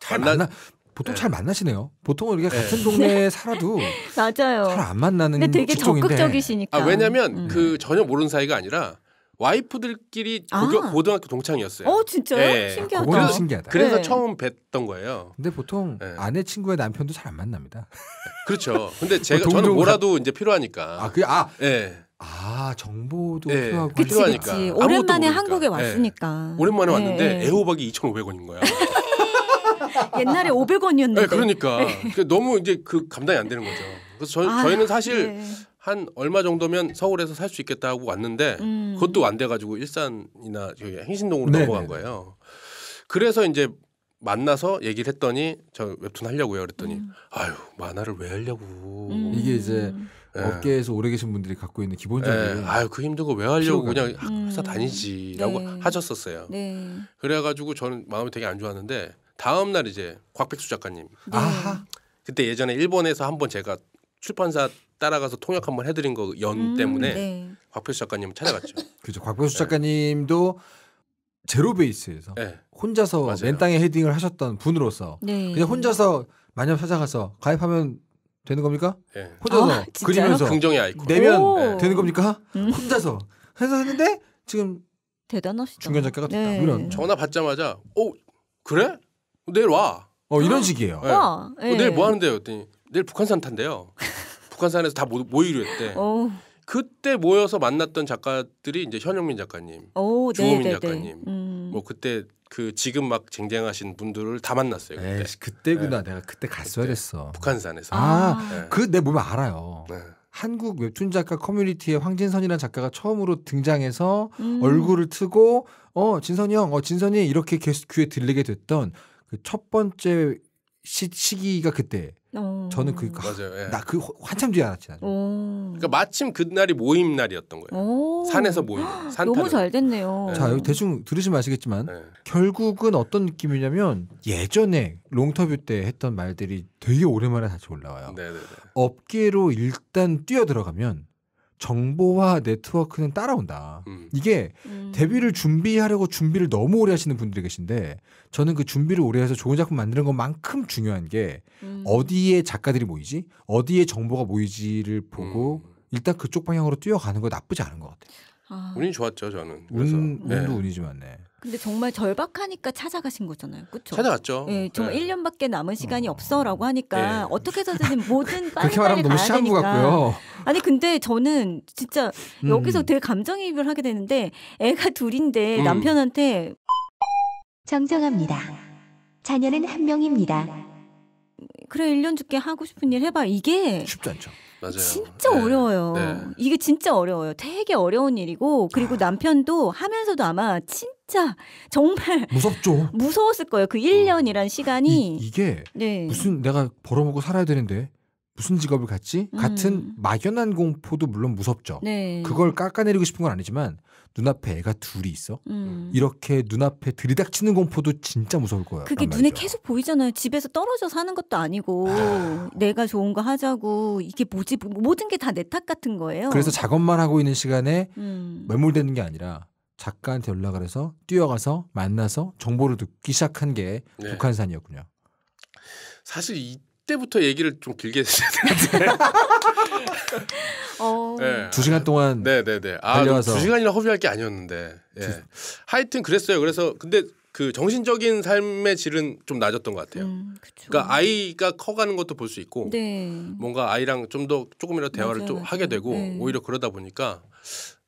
잘 만나, 만나 보통 네. 잘 만나시네요. 보통은 이렇게 네. 같은 동네에 네. 살아도 맞아요. 잘안 만나는 근데 되게 직종인데. 적극적이시니까. 아, 왜냐면 음. 그 전혀 모르는 사이가 아니라 와이프들끼리 아. 고교, 아. 고등학교 동창이었어요. 어 진짜요? 예. 신기하다. 그건 신기하다. 그래서 네. 처음 뵀던 거예요. 근데 보통 예. 아내 친구의 남편도 잘 안 만납니다. 그렇죠. 근데 뭐 제가 뭐 저는 뭐라도 가... 이제 필요하니까. 아그아 그, 아, 예. 아 정보도 예. 필요하고 그치, 필요하니까. 그치. 오랜만에 한국에 예. 왔으니까. 오랜만에 예, 왔는데 예. 애호박이 2,500원인 거야. 옛날에 500원이었는데. 네, 그러니까. 그러니까 너무 이제 그 감당이 안 되는 거죠. 그래서 저, 아, 희는 사실 네. 한 얼마 정도면 서울에서 살 수 있겠다 하고 왔는데 음. 그것도 안 돼가지고 일산이나 저기 행신동으로 네 넘어간 네, 네. 거예요. 그래서 이제 만나서 얘기를 했더니 저 웹툰 하려고요. 그랬더니 음. 아유 만화를 왜 하려고 음. 이게 이제 네. 업계에서 오래 계신 분들이 갖고 있는 기본적인 네. 예. 아유 그 힘든 거 왜 하려고 그냥 회사 음. 다니지라고 네. 하셨었어요. 네. 그래가지고 저는 마음이 되게 안 좋았는데 다음 날 이제 곽백수 작가님 아하. 그때 예전에 일본에서 한번 제가 출판사 따라가서 통역 한번 해드린 거연 음, 때문에 네. 곽표수 작가님 찾아갔죠. 그죠. 곽표수 작가님도 제로 베이스에서 네. 혼자서 맞아요. 맨 땅에 헤딩을 하셨던 분으로서 네. 그냥 혼자서 마냥 찾아가서 가입하면 되는 겁니까? 네. 혼자서 아, 그리면서 긍정의 아이콘 내면 되는 겁니까? 음. 혼자서 해서 했는데 지금 대단하시죠. 중견 작가가 됐다. 네. 이런 전화 받자마자 어 그래 내일 와. 어 이런 식이에요. 예. 와, 어, 내일 뭐 하는데요? 그랬더니 내일 북한산 탄대요. 북한산에서 다 모, 이려 했대. 오. 어. 그때 모여서 만났던 작가들이 이제 현영민 작가님, 오, 어, 네, 네, 주호민 네네네. 작가님, 음. 뭐 그때 그 지금 막 쟁쟁하신 분들을 다 만났어요. 그때. 에이 그때구나. 네. 내가 그때 갔어야 그때 됐어. 북한산에서. 아, 네. 아. 그내 몸에 알아요. 네. 한국 웹툰 작가 커뮤니티에 황진선이라는 작가가 처음으로 등장해서 음. 얼굴을 트고 어 진선이 형, 어 진선이 이렇게 계속 귀에 들리게 됐던 그 첫 번째 시, 시기가 그때 어. 저는 그 맞아요. 예. 나그 한참 뒤에 알았지. 나중 어. 그러니까 마침 그날이 모임 날이었던 거예요. 오. 산에서 모임. 산 너무 타는. 잘 됐네요. 예. 자 여기 대충 들으시면 아시겠지만 예. 결국은 어떤 느낌이냐면 예전에 롱터뷰 때 했던 말들이 되게 오랜만에 다시 올라와요. 네네네. 네, 네. 업계로 일단 뛰어 들어가면 정보와 네트워크는 따라온다. 음. 이게 음. 데뷔를 준비하려고 준비를 너무 오래 하시는 분들이 계신데 저는 그 준비를 오래 해서 좋은 작품 만드는 것만큼 중요한 게 음. 어디에 작가들이 모이지, 어디에 정보가 모이지를 보고 음. 일단 그쪽 방향으로 뛰어가는 거 나쁘지 않은 것 같아요. 아. 운이 좋았죠 저는. 그래서 운, 운도 네. 운이지만 네. 근데 정말 절박하니까 찾아가신 거잖아요. 그렇죠? 찾아갔죠. 예, 정말 네. 1년밖에 남은 시간이 음. 없어라고 하니까 네. 어떻게 해서든 뭐든 빨리빨리 그렇 너무 시한부 같고요. 아니 근데 저는 진짜 음. 여기서 되게 감정이입을 하게 되는데 애가 둘인데 음. 남편한테 정정합니다. 자녀는 한 명입니다. 그래 1년 줄게 하고 싶은 일 해봐 이게 쉽지 않죠. 맞아요. 진짜 네. 어려워요. 네. 이게 진짜 어려워요. 되게 어려운 일이고 그리고 아. 남편도 하면서도 아마 진짜 정말 무섭죠. 무서웠을 거예요. 그 1년이란 어. 시간이 이, 게 네. 무슨 내가 벌어먹고 살아야 되는데 무슨 직업을 갖지? 음. 같은 막연한 공포도 물론 무섭죠. 네. 그걸 깎아내리고 싶은 건 아니지만 눈앞에 애가 둘이 있어. 음. 이렇게 눈앞에 들이닥치는 공포도 진짜 무서울 거예요. 그게 눈에 계속 보이잖아요. 집에서 떨어져 사는 것도 아니고 아. 내가 좋은 거 하자고 이게 뭐지? 뭐, 모든 게 다 내 탓 같은 거예요. 그래서 작업만 하고 있는 시간에 음. 매몰되는 게 아니라 작가한테 연락을 해서 뛰어가서 만나서 정보를 듣기 시작한 게 네. 북한산이었군요. 사실 이그 때부터 얘기를 좀 길게 했어야 되는데. 어... 네. 두 시간 동안. 네네네. 아, 두 시간이나 허비할 게 아니었는데. 예. 두... 하여튼 그랬어요. 그래서 근데 그 정신적인 삶의 질은 좀 낮았던 것 같아요. 음, 그러니까 아이가 커가는 것도 볼 수 있고 네. 뭔가 아이랑 좀 더 조금이라도 대화를 맞아요, 좀 맞아요. 하게 되고 네. 오히려 그러다 보니까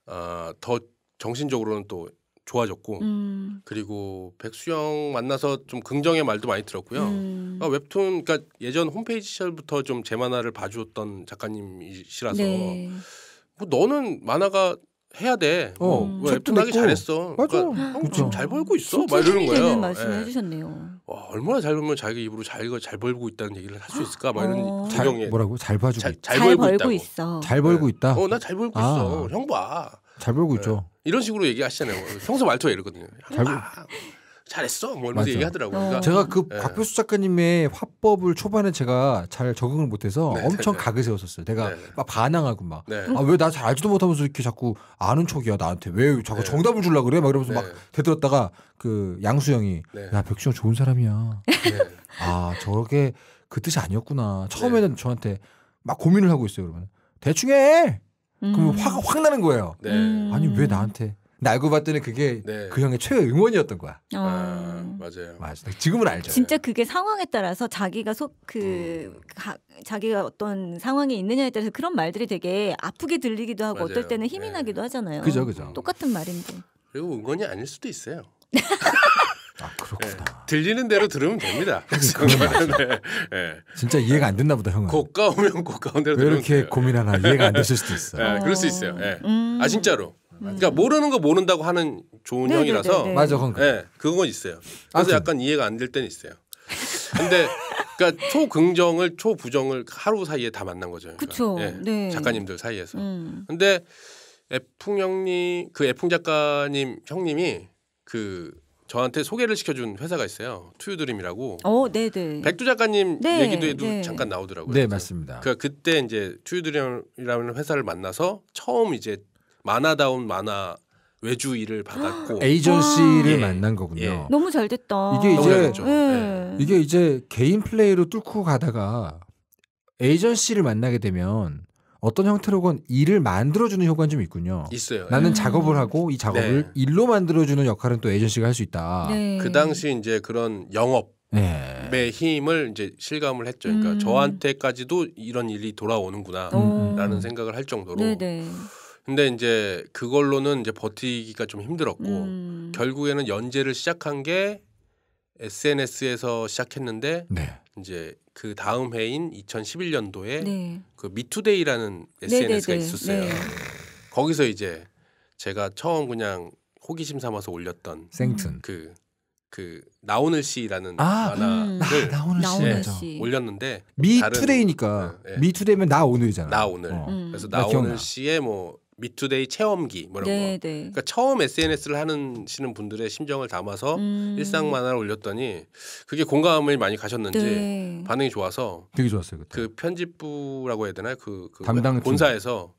어, 더 정신적으로는 또 좋아졌고 음. 그리고 백수영 만나서 좀 긍정의 말도 많이 들었고요. 음. 그 웹툰 그러니까 예전 홈페이지 시절부터 좀 제 만화를 봐주었던 작가님이시라서 네. 뭐 너는 만화가 해야 돼. 어, 뭐 음. 웹툰 하기 잘했어. 그러니까 맞아. 그러니까 어, 지금 잘 벌고 있어. 막 이러는 거예요. 예. 말씀해 주셨네요. 와, 얼마나 잘 벌면 자기 입으로 자잘 벌고 있다는 얘기를 할 수 있을까? 막 이런 어. 잘, 어. 뭐라고? 잘 봐주고 잘, 잘, 잘 벌고, 벌고 있어. 잘 벌고 예. 있다. 어, 나 잘 벌고 아. 있어. 형 봐. 잘 벌고 네. 있죠. 이런 식으로 얘기하시잖아요. 평소 말투가 이러거든요. 잘... 그- 아, 잘했어. 뭐 이러면서 얘기하더라고요. 어. 그러니까 제가 그 네. 예. 박표수 작가님의 화법을 초반에 제가 잘 적응을 못해서 네, 엄청 네, 각을 네. 세웠었어요. 내가 네. 막 반항하고 막. 네. 아, 왜 나 잘 알지도 못하면서 이렇게 자꾸 아는 척이야 나한테. 왜 자꾸 정답을 주려 그래? 막 이러면서 막 대들었다가 그 양수영이 야, 백수영 좋은 사람이야. 아, 저게 렇그 뜻이 아니었구나. 처음에는 저한테 막 고민을 하고 있어요. 그러면 대충 해! 그럼 음. 화가 확 나는 거예요. 네. 음. 아니 왜 나한테? 알고 봤더니 그게 네. 그 형의 최애 응원이었던 거야. 아, 아 맞아요. 맞아. 지금은 알죠. 진짜 그게 상황에 따라서 자기가 속그 음. 자기가 어떤 상황에 있느냐에 따라서 그런 말들이 되게 아프게 들리기도 하고 맞아요. 어떨 때는 힘이 네. 나기도 하잖아요. 그죠, 그죠. 똑같은 말인데. 그리고 응원이 아닐 수도 있어요. 아 그렇구나. 네. 들리는 대로 들으면 됩니다. 네. 네. 진짜 이해가 안 됐나 보다 형은. 고가우면 고가운 대로 왜 이렇게 고민하나 예. 이해가 안 되실 수도 있어. 요 그럴 수 있어요. 음. 아 진짜로. 그러니까 음. 모르는 거 모른다고 하는 좋은 네, 네 형이라서 네, 네. 맞아 그건 네, 그건 있어요. 그래서 아, 약간 이해가 안 될 때는 있어요. 근데 그러니까 초긍정을 초부정을 하루 사이에 다 만난 거죠. 그렇죠. 그러니까. 네. 작가님들 사이에서. 음. 근데 애풍 형님 그 애풍 작가님 형님이 그 저한테 소개를 시켜준 회사가 있어요. 투유드림이라고. 어, 네, 네. 백두 작가님 네, 얘기도 해도 네. 잠깐 나오더라고요. 네, 맞습니다. 그 그때 이제 투유드림이라는 회사를 만나서 처음 이제 만화다운 만화 외주 일을 받았고 에이전시를 아~ 만난 거군요. 예. 너무 잘 됐다. 이게 이제 네. 예. 이게 이제 개인 플레이로 뚫고 가다가 에이전시를 만나게 되면 어떤 형태로건 일을 만들어주는 효과는 좀 있군요. 있어요. 나는 음. 작업을 하고 이 작업을 네. 일로 만들어주는 역할은 또 에이전시가 할 수 있다. 네. 그 당시 이제 그런 영업 네. 힘을 이제 실감을 했죠. 그러니까 음. 저한테까지도 이런 일이 돌아오는구나라는 어. 음. 생각을 할 정도로. 네네. 네. 근데 이제 그걸로는 이제 버티기가 좀 힘들었고 음. 결국에는 연재를 시작한 게 SNS에서 시작했는데 네. 이제 그 다음 해인 2011년도에 네. 그 미투데이라는 SNS가 네네네. 있었어요. 네. 거기서 이제 제가 처음 그냥 호기심 삼아서 올렸던 생튼 그그 그 나오늘 씨라는 아, 만화를 음. 아, 나, 오늘 씨. 네, 올렸는데 미투데이니까 네, 네. 미투데이면 나 오늘이잖아. 나 오늘. 어. 음. 그래서 나, 나 오늘 씨의 뭐 미투데이 체험기 뭐라고 네, 네. 그러니까 처음 SNS를 하는 시는 분들의 심정을 담아서 음. 일상 만화를 올렸더니 그게 공감을 많이 가셨는지 네. 반응이 좋아서 되게 좋았어요 그때. 그 편집부라고 해야 되나요? 그, 그 담당 본사에서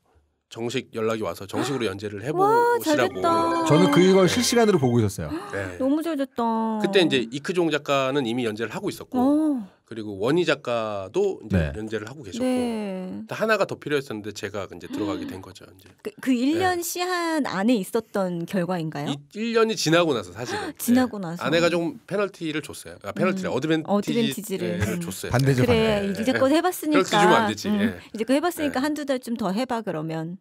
정식 연락이 와서 정식으로 연재를 해보시라고. 와, 저는 그걸 실시간으로 보고 있었어요. 네. 너무 잘 됐다. 그때 이제 이크종 작가는 이미 연재를 하고 있었고 오. 어. 그리고 원희 작가도 이제 네. 연재를 하고 계셨고 네. 하나가 더 필요했었는데 제가 이제 들어가게 된 음. 거죠. 이제 그, 1년 그 네. 시한 안에 있었던 결과인가요? 이, 1년이 지나고 나서 사실 아, 지나고 네. 나서 아내가 좀 페널티를 줬어요. 아, 페널티를 음. 어드밴티지 어드밴티지를 음. 줬어요. 반대죠. 그래 이제껏 네. 해봤으니까 페널 주면 안 되지. 음. 예. 이제껏 해봤으니까 예. 한두 달 좀 더 해봐 그러면.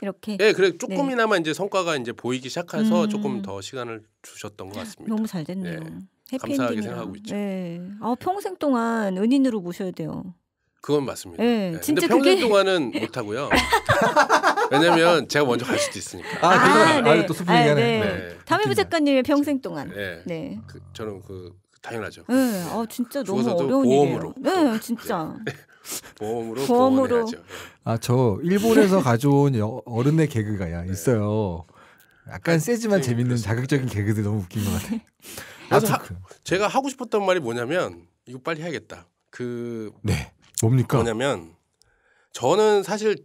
이렇게. 예, 그래 조금이나마 이제 성과가 이제 보이기 시작해서 조금 음. 더 시간을 주셨던 것 같습니다. 너무 잘 됐네요. 예. 감사하게 생각하고 있죠. 네. 아, 평생 동안 은인으로 모셔야 돼요. 그건 맞습니다. 네, 네. 진짜 근데 평생 그게... 동안은 못 하고요. 왜냐면 제가 먼저 갈 수도 있으니까. 아, 아, 아, 네. 아, 또 스포 얘기네 아, 네. 네. 네. 담임부 작가님의 평생 동안. 네. 네. 그, 저는 그 당연하죠. 네. 아, 진짜 너무 어려운 보험으로. 일이에요. 네, 진짜. 네. 보험으로 보험으로. 네. 아, 저 일본에서 가져온 어른의 개그가야 있어요. 약간 아, 세지만 재밌는 자극적인 개그들 너무 웃긴 것같아 하, 제가 하고 싶었던 말이 뭐냐면 이거 빨리 해야겠다. 그 네. 뭡니까? 뭐냐면 저는 사실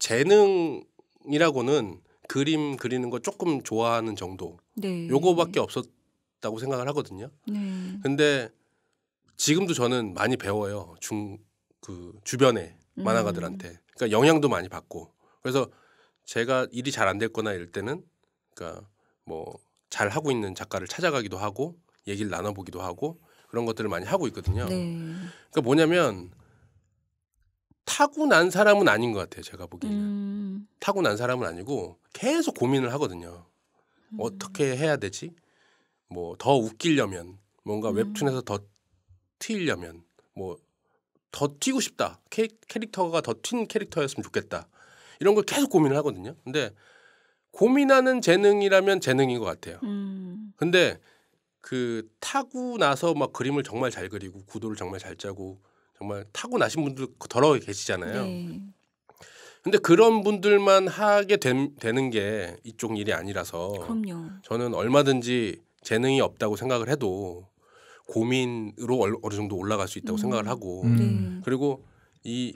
재능이라고는 그림 그리는 거 조금 좋아하는 정도. 네. 요거밖에 없었다고 생각을 하거든요. 네. 근데 지금도 저는 많이 배워요. 중 그 주변에 만화가들한테. 음. 그러니까 영향도 많이 받고. 그래서 제가 일이 잘안됐 거나 이럴 때는 그러니까 뭐잘 하고 있는 작가를 찾아가기도 하고 얘기를 나눠보기도 하고 그런 것들을 많이 하고 있거든요. 네. 그러니까 뭐냐면 타고난 사람은 아닌 것 같아요. 제가 보기에는 음. 타고난 사람은 아니고 계속 고민을 하거든요. 음. 어떻게 해야 되지? 뭐 더 웃기려면 뭔가 음. 웹툰에서 더 튀려면 뭐 더 튀고 싶다 캐, 캐릭터가 더 튄 캐릭터였으면 좋겠다 이런 걸 계속 고민을 하거든요. 근데 고민하는 재능이라면 재능인 것 같아요. 음. 근데 그 타고 나서 막 그림을 정말 잘 그리고 구도를 정말 잘 짜고 정말 타고 나신 분들 그 더러 계시잖아요. 네. 근데 그런 분들만 하게 된, 되는 게 이쪽 일이 아니라서 그럼요. 저는 얼마든지 재능이 없다고 생각을 해도 고민으로 어느 정도 올라갈 수 있다고 음. 생각을 하고 음. 네. 그리고 이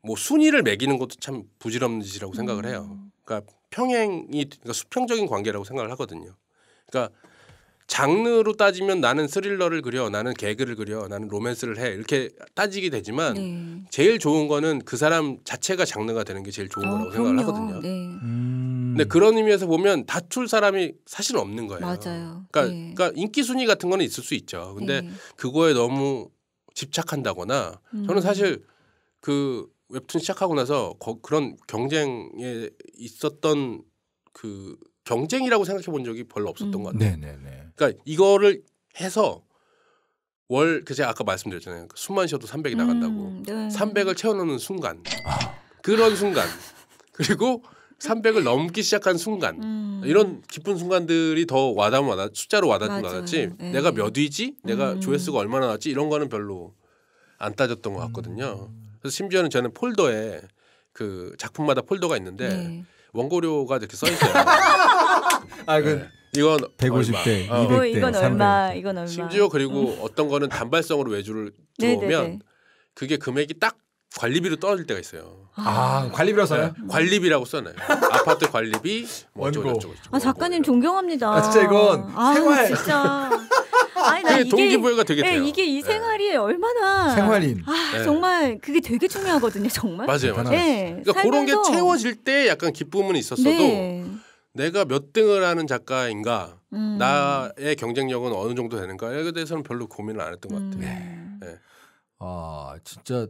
뭐 순위를 매기는 것도 참 부질없는 짓이라고 생각을 음. 해요. 그러니까 평행이 그러니까 수평적인 관계라고 생각을 하거든요. 그러니까 장르로 따지면 나는 스릴러를 그려, 나는 개그를 그려, 나는 로맨스를 해 이렇게 따지게 되지만 네. 제일 좋은 거는 그 사람 자체가 장르가 되는 게 제일 좋은 어, 거라고 생각을 하거든요. 네. 음. 근데 그런 의미에서 보면 다툴 사람이 사실 없는 거예요. 맞아요. 그러니까, 네. 그러니까 인기 순위 같은 거는 있을 수 있죠. 근데 네. 그거에 너무 집착한다거나 음. 저는 사실 그 웹툰 시작하고 나서 거, 그런 경쟁에 있었던 그 경쟁이라고 생각해 본 적이 별로 없었던 음. 것 같아요. 네네네. 네, 네. 그러니까 이거를 해서 월, 그 제가 아까 말씀드렸잖아요. 그 숨만 쉬어도 300이 음, 나간다고. 음, 네. 300을 채워넣는 순간. 아. 그런 순간. 그리고 300을 넘기 시작한 순간. 음. 이런 기쁜 순간들이 더 와닿으면 와닿, 숫자로 와닿으면 와닿지. 네. 내가 몇 위지? 내가 음. 조회수가 얼마나 나왔지? 이런 거는 별로 안 따졌던 것 같거든요. 음. 그래서 심지어는 저는 폴더에 그 작품마다 폴더가 있는데 네. 원고료가 이렇게 써 있어요. 아, 이그 네. 이건 150대, 얼마. 200대, 어, 이건 300대. 얼마, 이건 얼마. 심지어 그리고 어. 어떤 거는 단발성으로 외주를 네, 네, 들어오면 네. 그게 금액이 딱 관리비로 떨어질 때가 있어요. 아, 아 관리비라 써요? 네. 관리비라고 써놔요. 아파트 관리비 뭐 어쩌고 저쩌고. 아 작가님 존경합니다. 아, 진짜 이건 아, 생활. 진짜. 아니, 나 이게 동기부여가 되게 돼요. 이게 이 생활이 네. 얼마나 생활인. 아 정말 그게 되게 중요하거든요. 정말. 맞아요, 맞아요. 네, 그러니까 그런 게 채워질 때 약간 기쁨은 있었어도 내가 몇 등을 하는 작가인가 음. 나의 경쟁력은 어느 정도 되는가에 대해서는 별로 고민을 안 했던 것 같아요. 음. 네. 아 진짜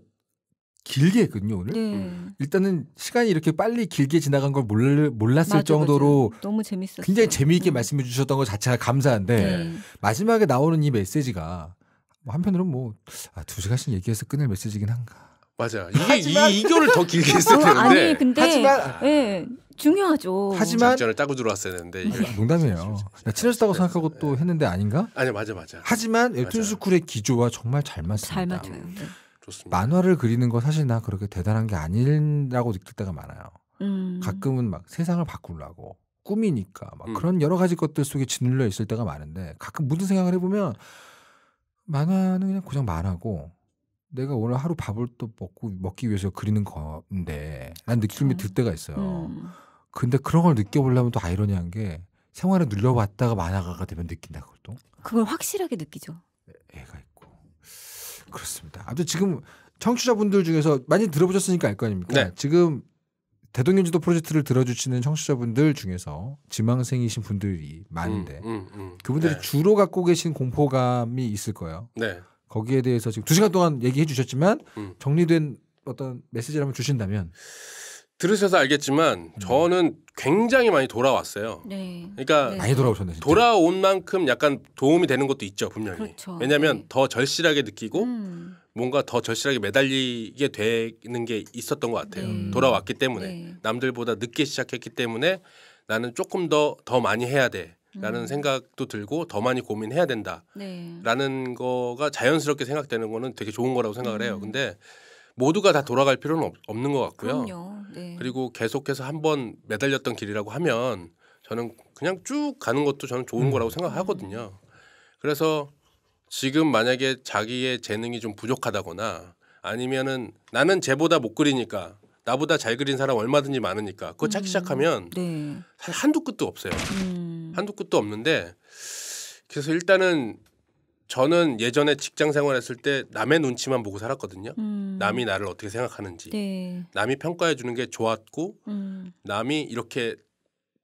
길게 했군요 오늘. 네. 일단은 시간이 이렇게 빨리 길게 지나간 걸 몰, 몰랐을 맞아, 정도로 맞아. 너무 재밌었어요. 굉장히 재미있게 음. 말씀해 주셨던 것 자체가 감사한데 네. 마지막에 나오는 이 메시지가 뭐 한편으로는 뭐두 아, 시간씩 얘기해서 끝낼 메시지긴 한가. 맞아. 이게 하지만... 이, 이, 이교를 더 길게 했을 텐데. 아니 근데 하지만 예. 네. 중요하죠. 하지만 작전을 따고 들어왔어야 했는데 이게 아, 농담이에요. 친해졌다고 네. 생각하고 또 했는데 아닌가? 아니 맞아 맞아. 하지만 웹툰 스쿨의 기조와 정말 잘 맞습니다. 잘 맞아요. 네. 좋습니다. 만화를 그리는 거 사실 나 그렇게 대단한 게 아니라고 느낄 때가 많아요. 음. 가끔은 막 세상을 바꾸려고 꿈이니까 막 음. 그런 여러 가지 것들 속에 짓눌려 있을 때가 많은데 가끔 무슨 생각을 해보면 만화는 그냥 고장 만화고 내가 오늘 하루 밥을 또 먹고 먹기 위해서 그리는 건데 난 느낌이 그렇죠. 들 때가 있어요. 음. 근데 그런 걸 느껴보려면 또 아이러니한 게생활을늘려왔다가 만화가가 되면 느낀다 그걸 또. 그걸 확실하게 느끼죠. 애가 있고 그렇습니다. 아무튼 지금 청취자분들 중에서 많이 들어보셨으니까 알 거 아닙니까? 네. 지금 대동연지도 프로젝트를 들어주시는 청취자분들 중에서 지망생이신 분들이 많은데 음, 음, 음. 그분들이 네. 주로 갖고 계신 공포감이 있을 거예요. 네. 거기에 대해서 지금 두 시간 동안 얘기해 주셨지만 음. 정리된 어떤 메시지를 한번 주신다면 들으셔서 알겠지만 음. 저는 굉장히 많이 돌아왔어요. 네. 그러니까 네. 많이 돌아오셨네. 진 돌아온 만큼 약간 도움이 되는 것도 있죠 분명히. 그렇죠. 왜냐하면 네. 더 절실하게 느끼고 음. 뭔가 더 절실하게 매달리게 되는 게 있었던 것 같아요. 네. 돌아왔기 때문에 네. 남들보다 늦게 시작했기 때문에 나는 조금 더더 더 많이 해야 돼. 라는 음. 생각도 들고 더 많이 고민해야 된다라는 네. 거가 자연스럽게 생각되는 거는 되게 좋은 거라고 생각을 해요. 음. 근데 모두가 다 돌아갈 필요는 없, 없는 것 같고요. 그럼요. 네. 그리고 계속해서 한번 매달렸던 길이라고 하면 저는 그냥 쭉 가는 것도 저는 좋은 음. 거라고 생각하거든요. 그래서 지금 만약에 자기의 재능이 좀 부족하다거나 아니면은 나는 쟤보다 못 그리니까 나보다 잘 그린 사람 얼마든지 많으니까 그거 찾기 음. 시작하면 네. 한두 끝도 없어요. 음. 한두 끝도 없는데 그래서 일단은 저는 예전에 직장 생활했을 때 남의 눈치만 보고 살았거든요. 음. 남이 나를 어떻게 생각하는지, 네. 남이 평가해 주는 게 좋았고, 음. 남이 이렇게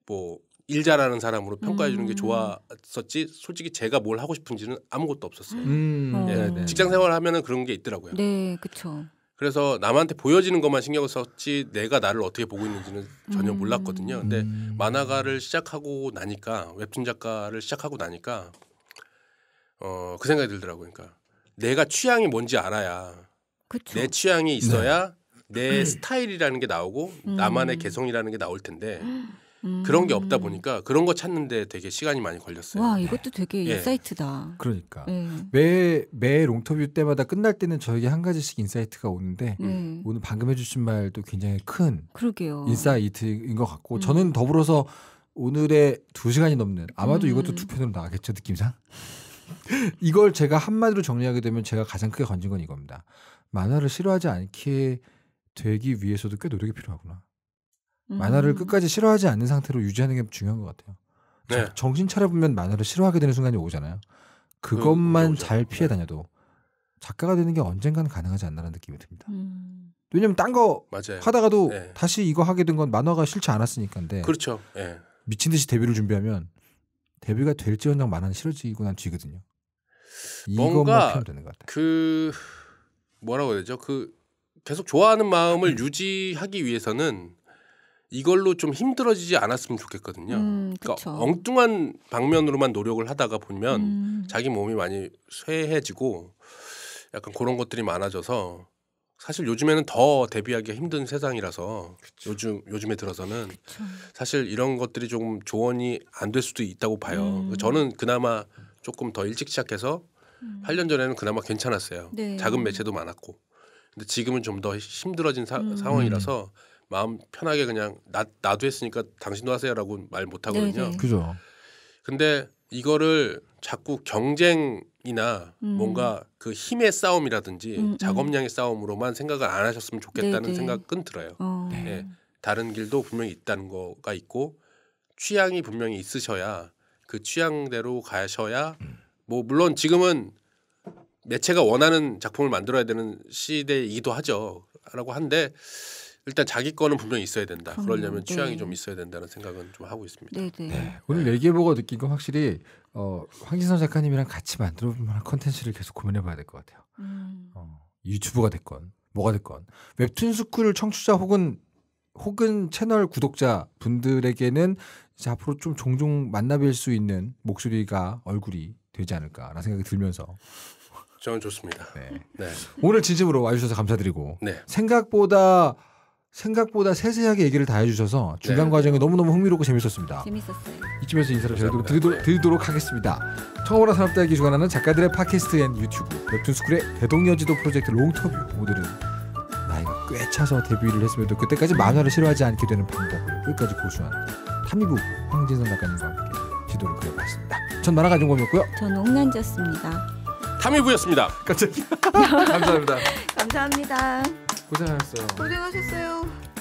뭐 일잘하는 사람으로 평가해 주는 게 음. 좋았었지. 솔직히 제가 뭘 하고 싶은지는 아무것도 없었어요. 음. 음. 어. 예, 어. 직장 생활 하면은 그런 게 있더라고요. 네, 그렇죠. 그래서 남한테 보여지는 것만 신경을 썼지 내가 나를 어떻게 보고 있는지는 전혀 음. 몰랐거든요. 근데 만화가를 시작하고 나니까 웹툰 작가를 시작하고 나니까 어, 그 생각이 들더라고요. 그러니까 내가 취향이 뭔지 알아야 그쵸. 내 취향이 있어야 네. 내 스타일이라는 게 나오고 음. 나만의 개성이라는 게 나올 텐데 음. 그런 게 없다 보니까 그런 거 찾는데 되게 시간이 많이 걸렸어요. 와 이것도 되게 예. 인사이트다. 그러니까 네. 예. 매매 롱터뷰 때마다 끝날 때는 저에게 한 가지씩 인사이트가 오는데 음. 네. 오늘 방금 해주신 말도 굉장히 큰 그러게요. 인사이트인 것 같고 음. 저는 더불어서 오늘의 두 시간이 넘는 아마도 음. 이것도 두 편으로 나가겠죠 느낌상 이걸 제가 한마디로 정리하게 되면 제가 가장 크게 건진 건 이겁니다. 만화를 싫어하지 않게 되기 위해서도 꽤 노력이 필요하구나. 만화를 음. 끝까지 싫어하지 않는 상태로 유지하는 게 중요한 것 같아요. 네. 정신 차려보면 만화를 싫어하게 되는 순간이 오잖아요. 그것만 음, 잘 피해 네. 다녀도 작가가 되는 게 언젠가는 가능하지 않나라는 느낌이 듭니다. 음. 왜냐면 딴 거 하다가도 네. 다시 이거 하게 된 건 만화가 싫지 않았으니까인데. 그렇죠. 네. 미친 듯이 데뷔를 준비하면 데뷔가 될지언정 만화는 싫어지고 난 뒤거든요. 뭔가 그 뭐라고 해야 되죠? 그 계속 좋아하는 마음을 음. 유지하기 위해서는 이걸로 좀 힘들어지지 않았으면 좋겠거든요. 음, 그러니까 엉뚱한 방면으로만 노력을 하다가 보면 음. 자기 몸이 많이 쇠해지고 약간 그런 것들이 많아져서 사실 요즘에는 더대비하기 힘든 세상이라서 그쵸. 요즘 요즘에 들어서는 그쵸. 사실 이런 것들이 조금 조언이 안 될 수도 있다고 봐요. 음. 저는 그나마 조금 더 일찍 시작해서 음. 8년 전에는 그나마 괜찮았어요. 네. 작은 매체도 많았고. 근데 지금은 좀 더 힘들어진 사, 음. 상황이라서 마음 편하게 그냥 나 나도 했으니까 당신도 하세요라고 말 못 하거든요. 네, 네. 그죠. 근데 이거를 자꾸 경쟁 이나 음. 뭔가 그 힘의 싸움이라든지 음, 음, 작업량의 싸움으로만 생각을 안 하셨으면 좋겠다는 네네. 생각은 들어요. 어. 네. 다른 길도 분명히 있다는 거가 있고 취향이 분명히 있으셔야 그 취향대로 가셔야 음. 뭐 물론 지금은 매체가 원하는 작품을 만들어야 되는 시대이기도 하죠라고 한데 일단 자기 거는 분명히 있어야 된다. 그러려면 네. 취향이 좀 있어야 된다는 생각은 좀 하고 있습니다. 네, 오늘 얘기해보고 느낀 건 확실히 어, 황진선 작가님이랑 같이 만들어 볼 만한 컨텐츠를 계속 고민해 봐야 될 것 같아요. 음. 어, 유튜브가 됐건 뭐가 됐건 웹툰 스쿨 청취자 혹은 혹은 채널 구독자 분들에게는 이제 앞으로 좀 종종 만나뵐 수 있는 목소리가 얼굴이 되지 않을까라는 생각이 들면서 저는 좋습니다. 네. 네. 오늘 진심으로 와주셔서 감사드리고 네. 생각보다 생각보다 세세하게 얘기를 다 해주셔서 중간 네. 과정이 너무너무 흥미롭고 재밌었습니다. 재밌었어요. 이쯤에서 인사를 드리도록, 드리도, 록 하겠습니다. 청보라 산업대학이 주관하는 작가들의 팟캐스트 앤 유튜브 웹툰스쿨의 대동여지도 프로젝트 롱터뷰 오늘은 나이가 꽤 차서 데뷔를 했음에도 그때까지 만화를 싫어하지 않게 되는 방법을 끝까지 고수하 탐이부 황진선 작가님과 함께 지도를 그려봤습니다. 전 만화가 중범이었고요. 전 옥난지였습니다. 탐이부였습니다. 갑자기 감사합니다. 감사합니다. 고생하셨어요. 고생하셨어요.